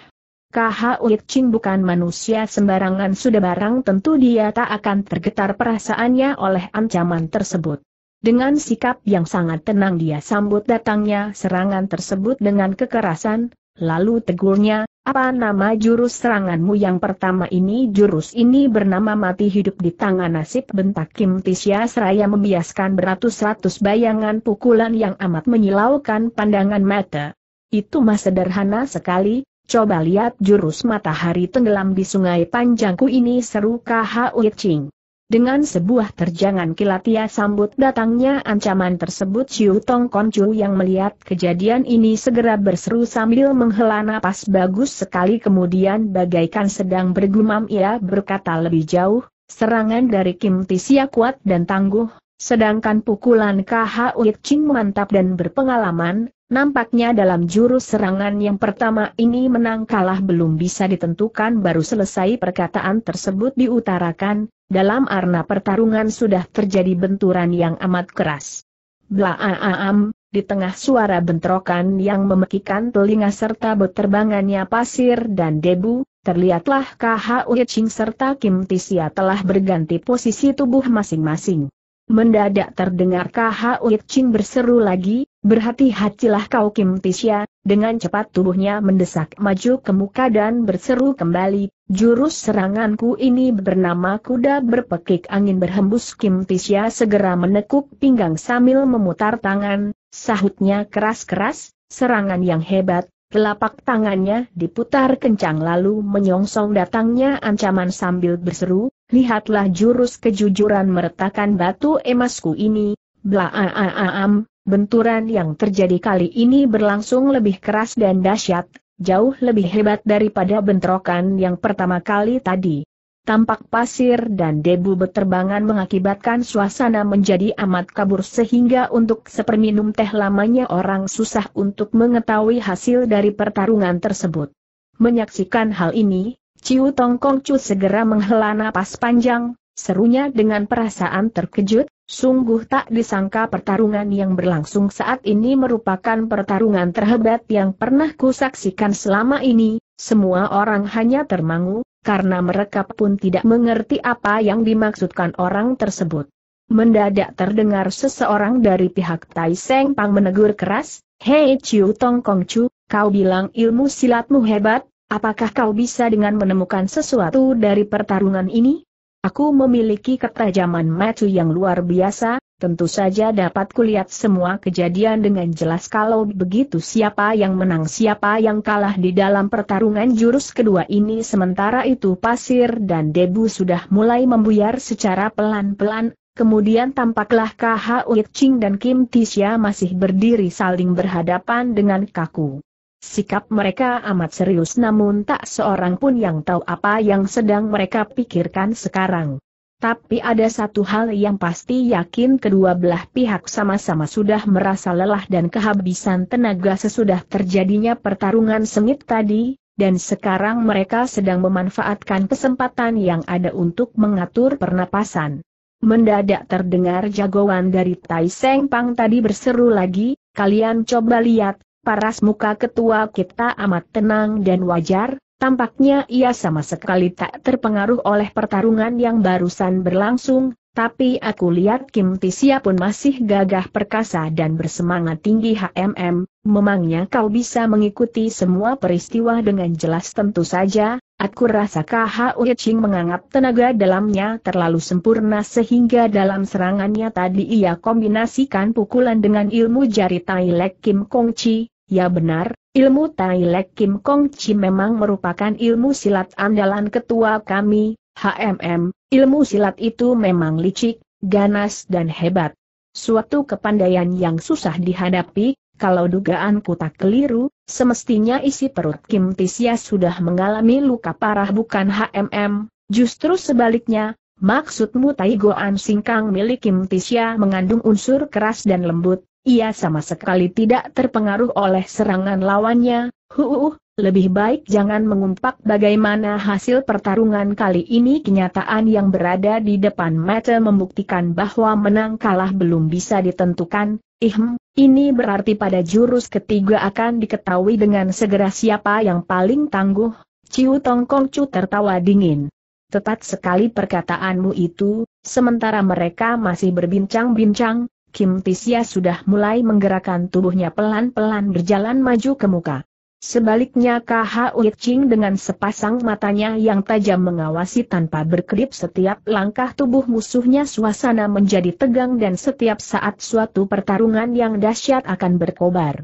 KH Uit Ching bukan manusia sembarangan sudah barang tentu dia tak akan tergetar perasaannya oleh ancaman tersebut. Dengan sikap yang sangat tenang dia sambut datangnya serangan tersebut dengan kekerasan, lalu tegurnya, apa nama jurus seranganmu yang pertama ini? Jurus ini bernama mati hidup di tangan nasib bentak Kim Tisya seraya membiaskan beratus-ratus bayangan pukulan yang amat menyilaukan pandangan mata. Itu mah sederhana sekali, coba lihat jurus matahari tenggelam di sungai panjangku ini seru K.H. Uicing. Dengan sebuah terjangan kilat ia sambut datangnya ancaman tersebut Siu Tong Koncu yang melihat kejadian ini segera berseru sambil menghela napas bagus sekali kemudian bagaikan sedang bergumam ia berkata lebih jauh, serangan dari Kim Tisia kuat dan tangguh, sedangkan pukulan KH Uit Ching mantap dan berpengalaman, Nampaknya dalam jurus serangan yang pertama ini menang kalah belum bisa ditentukan baru selesai perkataan tersebut diutarakan, dalam arna pertarungan sudah terjadi benturan yang amat keras. Blaaam, di tengah suara bentrokan yang memekikan telinga serta beterbangannya pasir dan debu, terlihatlah KHU Ching serta Kim Tisia telah berganti posisi tubuh masing-masing. Mendadak terdengar KHU Ching berseru lagi, Berhati-hatilah kau Kim Tisya, dengan cepat tubuhnya mendesak maju ke muka dan berseru kembali, jurus seranganku ini bernama kuda berpekik angin berhembus Kim Tisya segera menekuk pinggang sambil memutar tangan, sahutnya keras-keras, serangan yang hebat, telapak tangannya diputar kencang lalu menyongsong datangnya ancaman sambil berseru, lihatlah jurus kejujuran meretakan batu emasku ini, Blaaam, Benturan yang terjadi kali ini berlangsung lebih keras dan dahsyat, jauh lebih hebat daripada bentrokan yang pertama kali tadi. Tampak pasir dan debu beterbangan mengakibatkan suasana menjadi amat kabur sehingga untuk seperminum teh lamanya orang susah untuk mengetahui hasil dari pertarungan tersebut. Menyaksikan hal ini, Ciu Kong Chu segera menghela napas panjang, serunya dengan perasaan terkejut, Sungguh tak disangka pertarungan yang berlangsung saat ini merupakan pertarungan terhebat yang pernah kusaksikan selama ini, semua orang hanya termangu, karena mereka pun tidak mengerti apa yang dimaksudkan orang tersebut. Mendadak terdengar seseorang dari pihak Tai Seng Pang menegur keras, Hei Chiu Tong Kong Chu, kau bilang ilmu silatmu hebat, apakah kau bisa dengan menemukan sesuatu dari pertarungan ini? Aku memiliki ketajaman mata yang luar biasa, tentu saja dapat kulihat semua kejadian dengan jelas kalau begitu siapa yang menang siapa yang kalah di dalam pertarungan jurus kedua ini sementara itu pasir dan debu sudah mulai membuyar secara pelan-pelan, kemudian tampaklah KH Uit Ching dan Kim Tisya masih berdiri saling berhadapan dengan kaku. Sikap mereka amat serius namun tak seorang pun yang tahu apa yang sedang mereka pikirkan sekarang. Tapi ada satu hal yang pasti yakin kedua belah pihak sama-sama sudah merasa lelah dan kehabisan tenaga sesudah terjadinya pertarungan sengit tadi, dan sekarang mereka sedang memanfaatkan kesempatan yang ada untuk mengatur pernapasan. Mendadak terdengar jagoan dari Tai Seng Pang tadi berseru lagi, kalian coba lihat, paras muka ketua kita amat tenang dan wajar, tampaknya ia sama sekali tak terpengaruh oleh pertarungan yang barusan berlangsung, tapi aku lihat Kim Tisia pun masih gagah perkasa dan bersemangat tinggi HMM, memangnya kau bisa mengikuti semua peristiwa dengan jelas tentu saja, aku rasa KHU Ching menganggap tenaga dalamnya terlalu sempurna sehingga dalam serangannya tadi ia kombinasikan pukulan dengan ilmu jari Tai Lek Kim Kong Chi, Ya benar, ilmu Tai Lek Kim Kong Chi memang merupakan ilmu silat andalan ketua kami, HMM, ilmu silat itu memang licik, ganas dan hebat. Suatu kepandaian yang susah dihadapi, kalau dugaanku tak keliru, semestinya isi perut Kim Tisya sudah mengalami luka parah bukan HMM, justru sebaliknya, maksudmu Tai Goan Singkang milik Kim Tisya mengandung unsur keras dan lembut, ia sama sekali tidak terpengaruh oleh serangan lawannya, huuh, lebih baik jangan mengumpat bagaimana hasil pertarungan kali ini kenyataan yang berada di depan mata membuktikan bahwa menang kalah belum bisa ditentukan, ihm, ini berarti pada jurus ketiga akan diketahui dengan segera siapa yang paling tangguh, Ciu Tong Kong Chu tertawa dingin. Tepat sekali perkataanmu itu, sementara mereka masih berbincang-bincang, Kim Tisya sudah mulai menggerakkan tubuhnya pelan-pelan berjalan maju ke muka. Sebaliknya KH Ching dengan sepasang matanya yang tajam mengawasi tanpa berkedip setiap langkah tubuh musuhnya suasana menjadi tegang dan setiap saat suatu pertarungan yang dahsyat akan berkobar.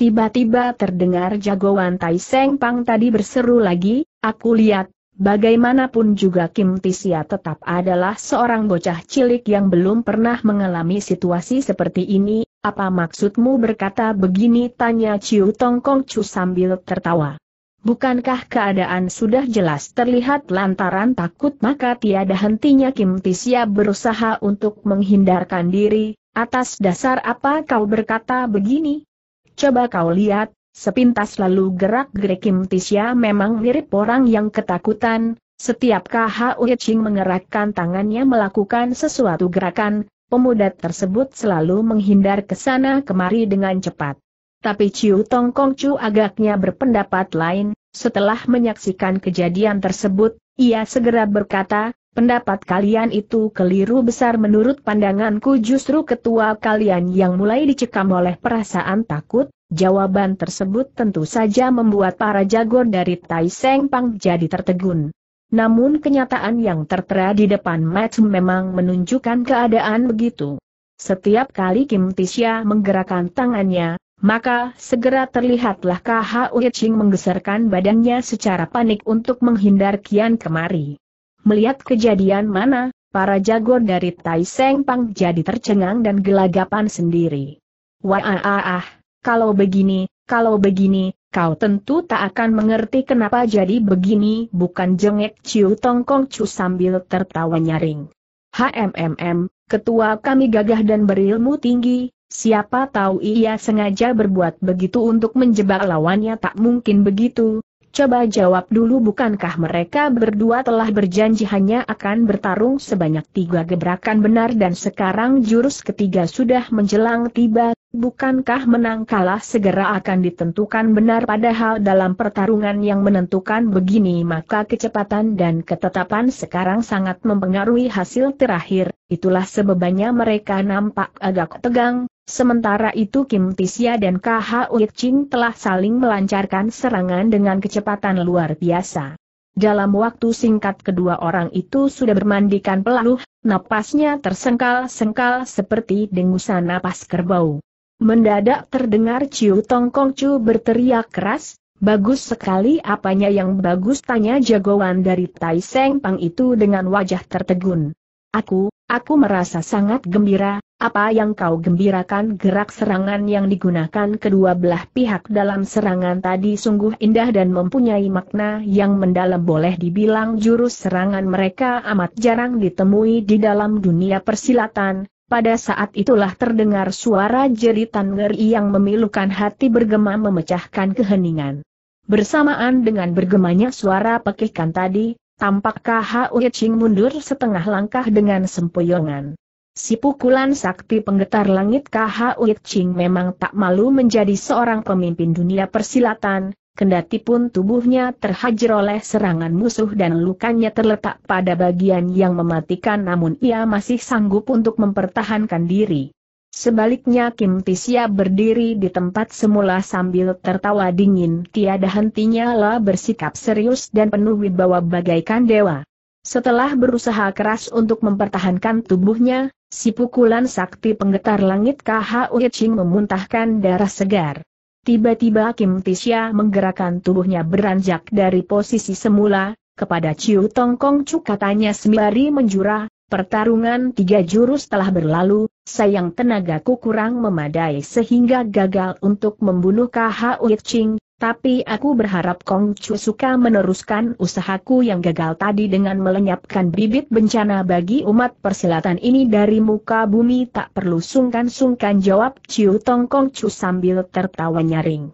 Tiba-tiba terdengar jagoan Tai Seng Pang tadi berseru lagi, aku lihat, Bagaimanapun juga Kim Tisia tetap adalah seorang bocah cilik yang belum pernah mengalami situasi seperti ini, apa maksudmu berkata begini tanya Ciu Tong Kong Chu sambil tertawa. Bukankah keadaan sudah jelas terlihat lantaran takut maka tiada hentinya Kim Tisia berusaha untuk menghindarkan diri, atas dasar apa kau berkata begini? Coba kau lihat, Sepintas lalu gerak-gerik Kim Tisya memang mirip orang yang ketakutan, setiap KHU Ching mengerakkan tangannya melakukan sesuatu gerakan, pemuda tersebut selalu menghindar ke sana kemari dengan cepat. Tapi Chiu Tong Kong Chu agaknya berpendapat lain, setelah menyaksikan kejadian tersebut, ia segera berkata, pendapat kalian itu keliru besar menurut pandanganku justru ketua kalian yang mulai dicekam oleh perasaan takut, Jawaban tersebut tentu saja membuat para jago dari Tai Seng Pang jadi tertegun. Namun kenyataan yang tertera di depan match memang menunjukkan keadaan begitu. Setiap kali Kim Tisha menggerakkan tangannya, maka segera terlihatlah KH Ching menggeserkan badannya secara panik untuk menghindar kian kemari. Melihat kejadian mana, para jago dari Tai Seng Pang jadi tercengang dan gelagapan sendiri. Wah ah ah ah kalau begini, kalau begini, kau tentu tak akan mengerti kenapa jadi begini, bukan jengek Ciu Tong Kong Chu sambil tertawa nyaring. HMMM, ketua kami gagah dan berilmu tinggi, siapa tahu ia sengaja berbuat begitu untuk menjebak lawannya tak mungkin begitu, Coba jawab dulu bukankah mereka berdua telah berjanji hanya akan bertarung sebanyak tiga gebrakan benar dan sekarang jurus ketiga sudah menjelang tiba, bukankah menang kalah segera akan ditentukan benar padahal dalam pertarungan yang menentukan begini maka kecepatan dan ketetapan sekarang sangat mempengaruhi hasil terakhir, itulah sebabnya mereka nampak agak tegang, sementara itu Kim Tisya dan KH Uit Ching telah saling melancarkan serangan dengan kecepatan luar biasa. Dalam waktu singkat kedua orang itu sudah bermandikan peluh, napasnya tersengkal-sengkal seperti dengusan napas kerbau. Mendadak terdengar Ciu Tong Kong Chu berteriak keras, Bagus sekali apanya yang bagus tanya jagoan dari Tai Seng Pang itu dengan wajah tertegun. Aku, aku merasa sangat gembira, apa yang kau gembirakan gerak serangan yang digunakan kedua belah pihak dalam serangan tadi sungguh indah dan mempunyai makna yang mendalam boleh dibilang jurus serangan mereka amat jarang ditemui di dalam dunia persilatan, pada saat itulah terdengar suara jeritan ngeri yang memilukan hati bergema memecahkan keheningan. Bersamaan dengan bergemanya suara pekikan tadi, Tampakkah Hao Ching mundur setengah langkah dengan sempoyongan. Si pukulan sakti penggetar langit Hao Ching memang tak malu menjadi seorang pemimpin dunia persilatan, kendati pun tubuhnya terhajar oleh serangan musuh dan lukanya terletak pada bagian yang mematikan namun ia masih sanggup untuk mempertahankan diri. Sebaliknya Kim Tisya berdiri di tempat semula sambil tertawa dingin tiada hentinya lah bersikap serius dan penuh wibawa bagaikan dewa. Setelah berusaha keras untuk mempertahankan tubuhnya, si pukulan sakti penggetar langit KH Ching memuntahkan darah segar. Tiba-tiba Kim Tisya menggerakkan tubuhnya beranjak dari posisi semula, kepada Ciu Tongkong Cu katanya sembari menjura, Pertarungan tiga jurus telah berlalu, sayang tenagaku kurang memadai sehingga gagal untuk membunuh Kha Uiching, tapi aku berharap Kong Chu suka meneruskan usahaku yang gagal tadi dengan melenyapkan bibit bencana bagi umat persilatan ini dari muka bumi tak perlu sungkan-sungkan jawab Chiu Tong Kong Chu sambil tertawa nyaring.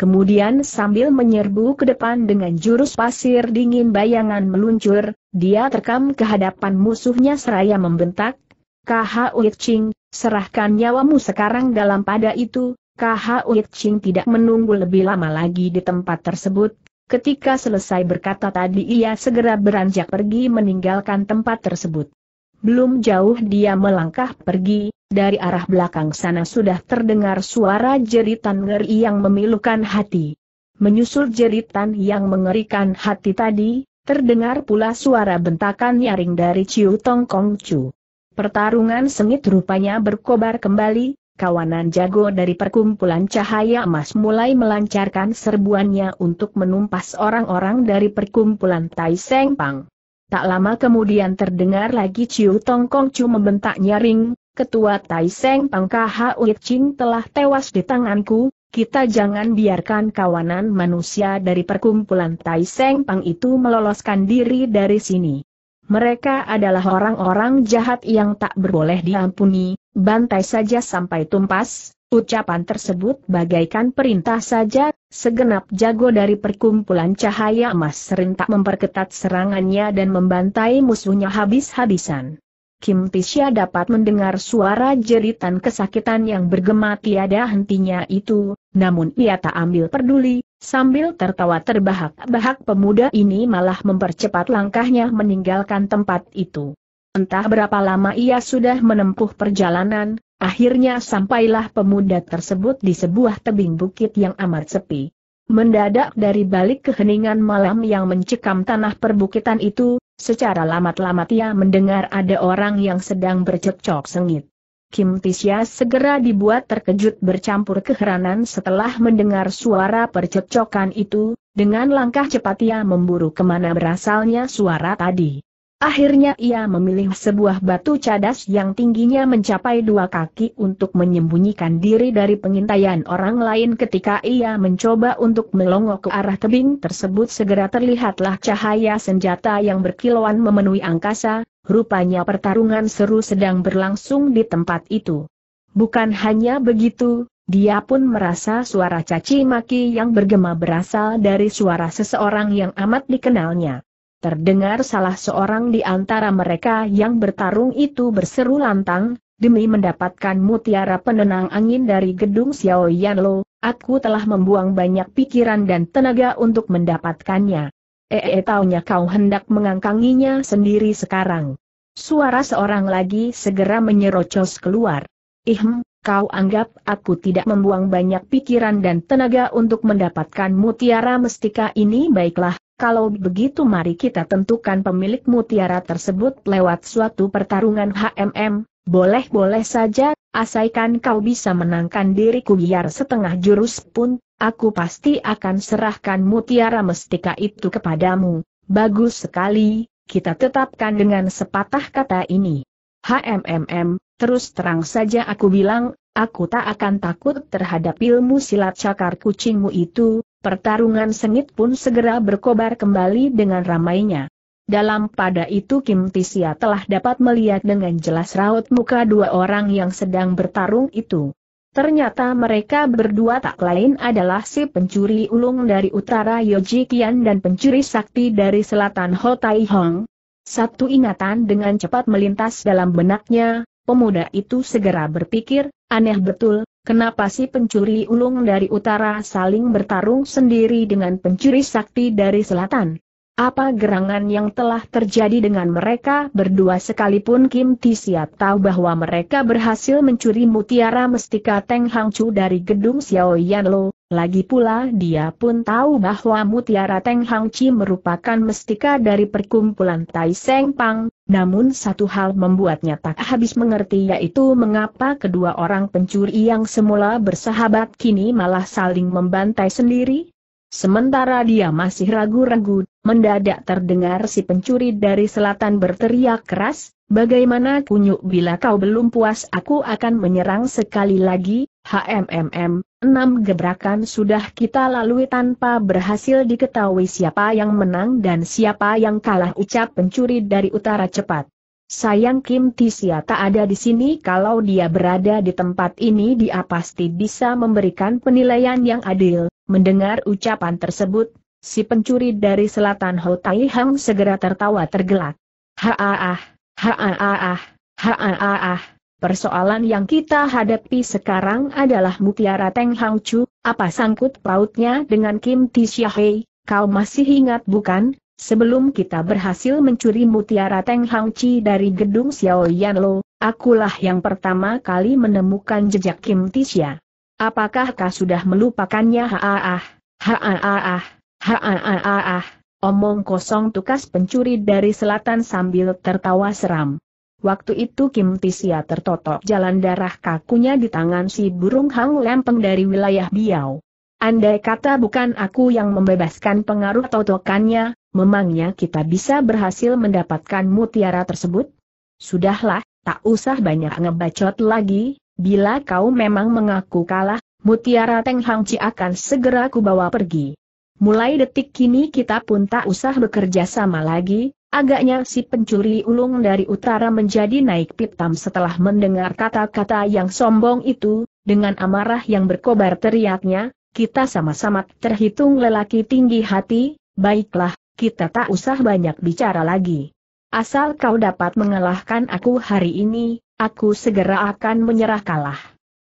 Kemudian sambil menyerbu ke depan dengan jurus pasir dingin bayangan meluncur, dia terkam ke hadapan musuhnya seraya membentak, KH Ching, serahkan nyawamu sekarang dalam pada itu, KH Ching tidak menunggu lebih lama lagi di tempat tersebut, ketika selesai berkata tadi ia segera beranjak pergi meninggalkan tempat tersebut. Belum jauh dia melangkah pergi, dari arah belakang sana sudah terdengar suara jeritan ngeri yang memilukan hati. Menyusul jeritan yang mengerikan hati tadi, terdengar pula suara bentakan nyaring dari Ciu Tong Kong Chu. Pertarungan sengit rupanya berkobar kembali, kawanan jago dari perkumpulan cahaya emas mulai melancarkan serbuannya untuk menumpas orang-orang dari perkumpulan Tai Seng Pang. Tak lama kemudian terdengar lagi Ciu Tong Kong Chu membentak nyaring, Ketua Seng Pangka Hui Ching telah tewas di tanganku, kita jangan biarkan kawanan manusia dari perkumpulan Tai Seng Pang itu meloloskan diri dari sini. Mereka adalah orang-orang jahat yang tak berboleh diampuni, bantai saja sampai tumpas, ucapan tersebut bagaikan perintah saja, segenap jago dari perkumpulan cahaya emas serentak memperketat serangannya dan membantai musuhnya habis-habisan. Kim Pisya dapat mendengar suara jeritan kesakitan yang bergema tiada hentinya itu, namun ia tak ambil peduli, sambil tertawa terbahak-bahak pemuda ini malah mempercepat langkahnya meninggalkan tempat itu. Entah berapa lama ia sudah menempuh perjalanan, akhirnya sampailah pemuda tersebut di sebuah tebing bukit yang amat sepi. Mendadak dari balik keheningan malam yang mencekam tanah perbukitan itu, Secara lamat-lamat ia mendengar ada orang yang sedang bercekcok sengit. Kim Tisya segera dibuat terkejut bercampur keheranan setelah mendengar suara percekcokan itu, dengan langkah cepat ia memburu kemana berasalnya suara tadi. Akhirnya ia memilih sebuah batu cadas yang tingginya mencapai dua kaki untuk menyembunyikan diri dari pengintaian orang lain ketika ia mencoba untuk melongok ke arah tebing tersebut segera terlihatlah cahaya senjata yang berkilauan memenuhi angkasa, rupanya pertarungan seru sedang berlangsung di tempat itu. Bukan hanya begitu, dia pun merasa suara caci maki yang bergema berasal dari suara seseorang yang amat dikenalnya. Terdengar salah seorang di antara mereka yang bertarung itu berseru lantang, demi mendapatkan mutiara penenang angin dari gedung Xiao Yanlo, aku telah membuang banyak pikiran dan tenaga untuk mendapatkannya. -e, taunya kau hendak mengangkanginya sendiri sekarang. Suara seorang lagi segera menyerocos keluar. Ihm, kau anggap aku tidak membuang banyak pikiran dan tenaga untuk mendapatkan mutiara mestika ini baiklah, kalau begitu mari kita tentukan pemilik mutiara tersebut lewat suatu pertarungan HMM, boleh-boleh saja, asaikan kau bisa menangkan diriku biar setengah jurus pun, aku pasti akan serahkan mutiara mestika itu kepadamu. Bagus sekali, kita tetapkan dengan sepatah kata ini. HMM. terus terang saja aku bilang, aku tak akan takut terhadap ilmu silat cakar kucingmu itu, Pertarungan sengit pun segera berkobar kembali dengan ramainya. Dalam pada itu Kim Tisia telah dapat melihat dengan jelas raut muka dua orang yang sedang bertarung itu. Ternyata mereka berdua tak lain adalah si pencuri ulung dari utara Yoji Kian dan pencuri sakti dari selatan Hotai Hong. Satu ingatan dengan cepat melintas dalam benaknya, pemuda itu segera berpikir, aneh betul, Kenapa sih pencuri ulung dari utara saling bertarung sendiri dengan pencuri sakti dari selatan? Apa gerangan yang telah terjadi dengan mereka berdua sekalipun Kim Tisiat tahu bahwa mereka berhasil mencuri mutiara mestika Teng Hang Chu dari gedung Xiao Lo, lagi pula dia pun tahu bahwa mutiara Teng Hang Chi merupakan mestika dari perkumpulan Tai Seng Pang, namun satu hal membuatnya tak habis mengerti yaitu mengapa kedua orang pencuri yang semula bersahabat kini malah saling membantai sendiri, Sementara dia masih ragu-ragu, mendadak terdengar si pencuri dari selatan berteriak keras, bagaimana kunyuk bila kau belum puas aku akan menyerang sekali lagi, HMMM, enam gebrakan sudah kita lalui tanpa berhasil diketahui siapa yang menang dan siapa yang kalah ucap pencuri dari utara cepat. Sayang Kim Tisia tak ada di sini kalau dia berada di tempat ini dia pasti bisa memberikan penilaian yang adil, Mendengar ucapan tersebut, si pencuri dari selatan Ho Tai Hang segera tertawa tergelak. Haaah, haaah, haaah, persoalan yang kita hadapi sekarang adalah mutiara Teng Hang Chu, apa sangkut pautnya dengan Kim Hei, kau masih ingat bukan? Sebelum kita berhasil mencuri mutiara Teng Hang Chi dari gedung Xiao Lo, akulah yang pertama kali menemukan jejak Kim Tisya. Apakah kau sudah melupakannya? haah, haah, haah. omong kosong tukas pencuri dari selatan sambil tertawa seram. Waktu itu Kim Tisia tertotok jalan darah kakunya di tangan si burung hang lempeng dari wilayah Biau. Andai kata bukan aku yang membebaskan pengaruh totokannya, memangnya kita bisa berhasil mendapatkan mutiara tersebut? Sudahlah, tak usah banyak ngebacot lagi, Bila kau memang mengaku kalah, mutiara Teng Chi akan segera kubawa pergi. Mulai detik kini kita pun tak usah bekerja sama lagi, agaknya si pencuri ulung dari utara menjadi naik pitam setelah mendengar kata-kata yang sombong itu, dengan amarah yang berkobar teriaknya, kita sama-sama terhitung lelaki tinggi hati, baiklah, kita tak usah banyak bicara lagi. Asal kau dapat mengalahkan aku hari ini, aku segera akan menyerah kalah.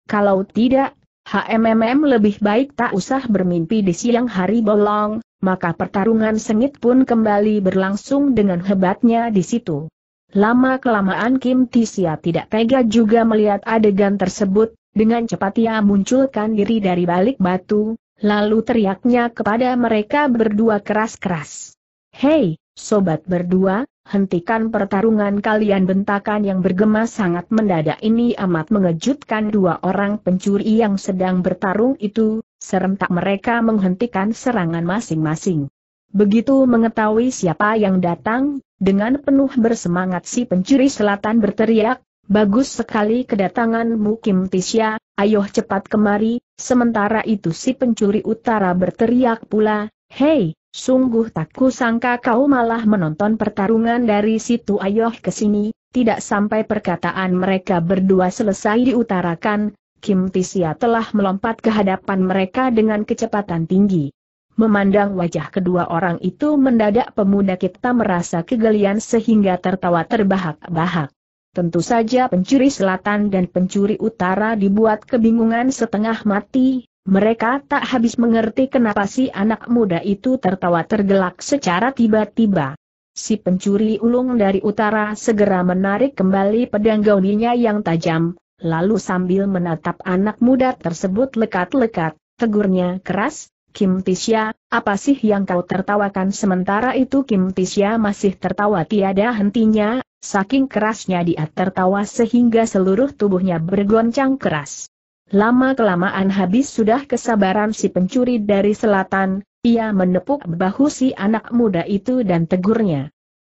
Kalau tidak, HMMM lebih baik tak usah bermimpi di siang hari bolong, maka pertarungan sengit pun kembali berlangsung dengan hebatnya di situ. Lama-kelamaan Kim Tisia tidak tega juga melihat adegan tersebut, dengan cepat ia munculkan diri dari balik batu, lalu teriaknya kepada mereka berdua keras-keras. Hei, sobat berdua, hentikan pertarungan kalian bentakan yang bergema sangat mendadak ini amat mengejutkan dua orang pencuri yang sedang bertarung itu, serentak mereka menghentikan serangan masing-masing. Begitu mengetahui siapa yang datang, dengan penuh bersemangat si pencuri selatan berteriak, Bagus sekali kedatanganmu Kim Tisya, ayo cepat kemari, sementara itu si pencuri utara berteriak pula, Hei, Sungguh tak kusangka kau malah menonton pertarungan dari situ ayoh ke sini, tidak sampai perkataan mereka berdua selesai diutarakan, Kim Tisia telah melompat ke hadapan mereka dengan kecepatan tinggi. Memandang wajah kedua orang itu mendadak pemuda kita merasa kegelian sehingga tertawa terbahak-bahak. Tentu saja pencuri selatan dan pencuri utara dibuat kebingungan setengah mati, mereka tak habis mengerti kenapa si anak muda itu tertawa tergelak secara tiba-tiba. Si pencuri ulung dari utara segera menarik kembali pedang gauninya yang tajam, lalu sambil menatap anak muda tersebut lekat-lekat, tegurnya keras, Kim Tisya, apa sih yang kau tertawakan sementara itu Kim Tisya masih tertawa tiada hentinya, saking kerasnya dia tertawa sehingga seluruh tubuhnya bergoncang keras. Lama-kelamaan habis sudah kesabaran si pencuri dari selatan, ia menepuk bahu si anak muda itu dan tegurnya.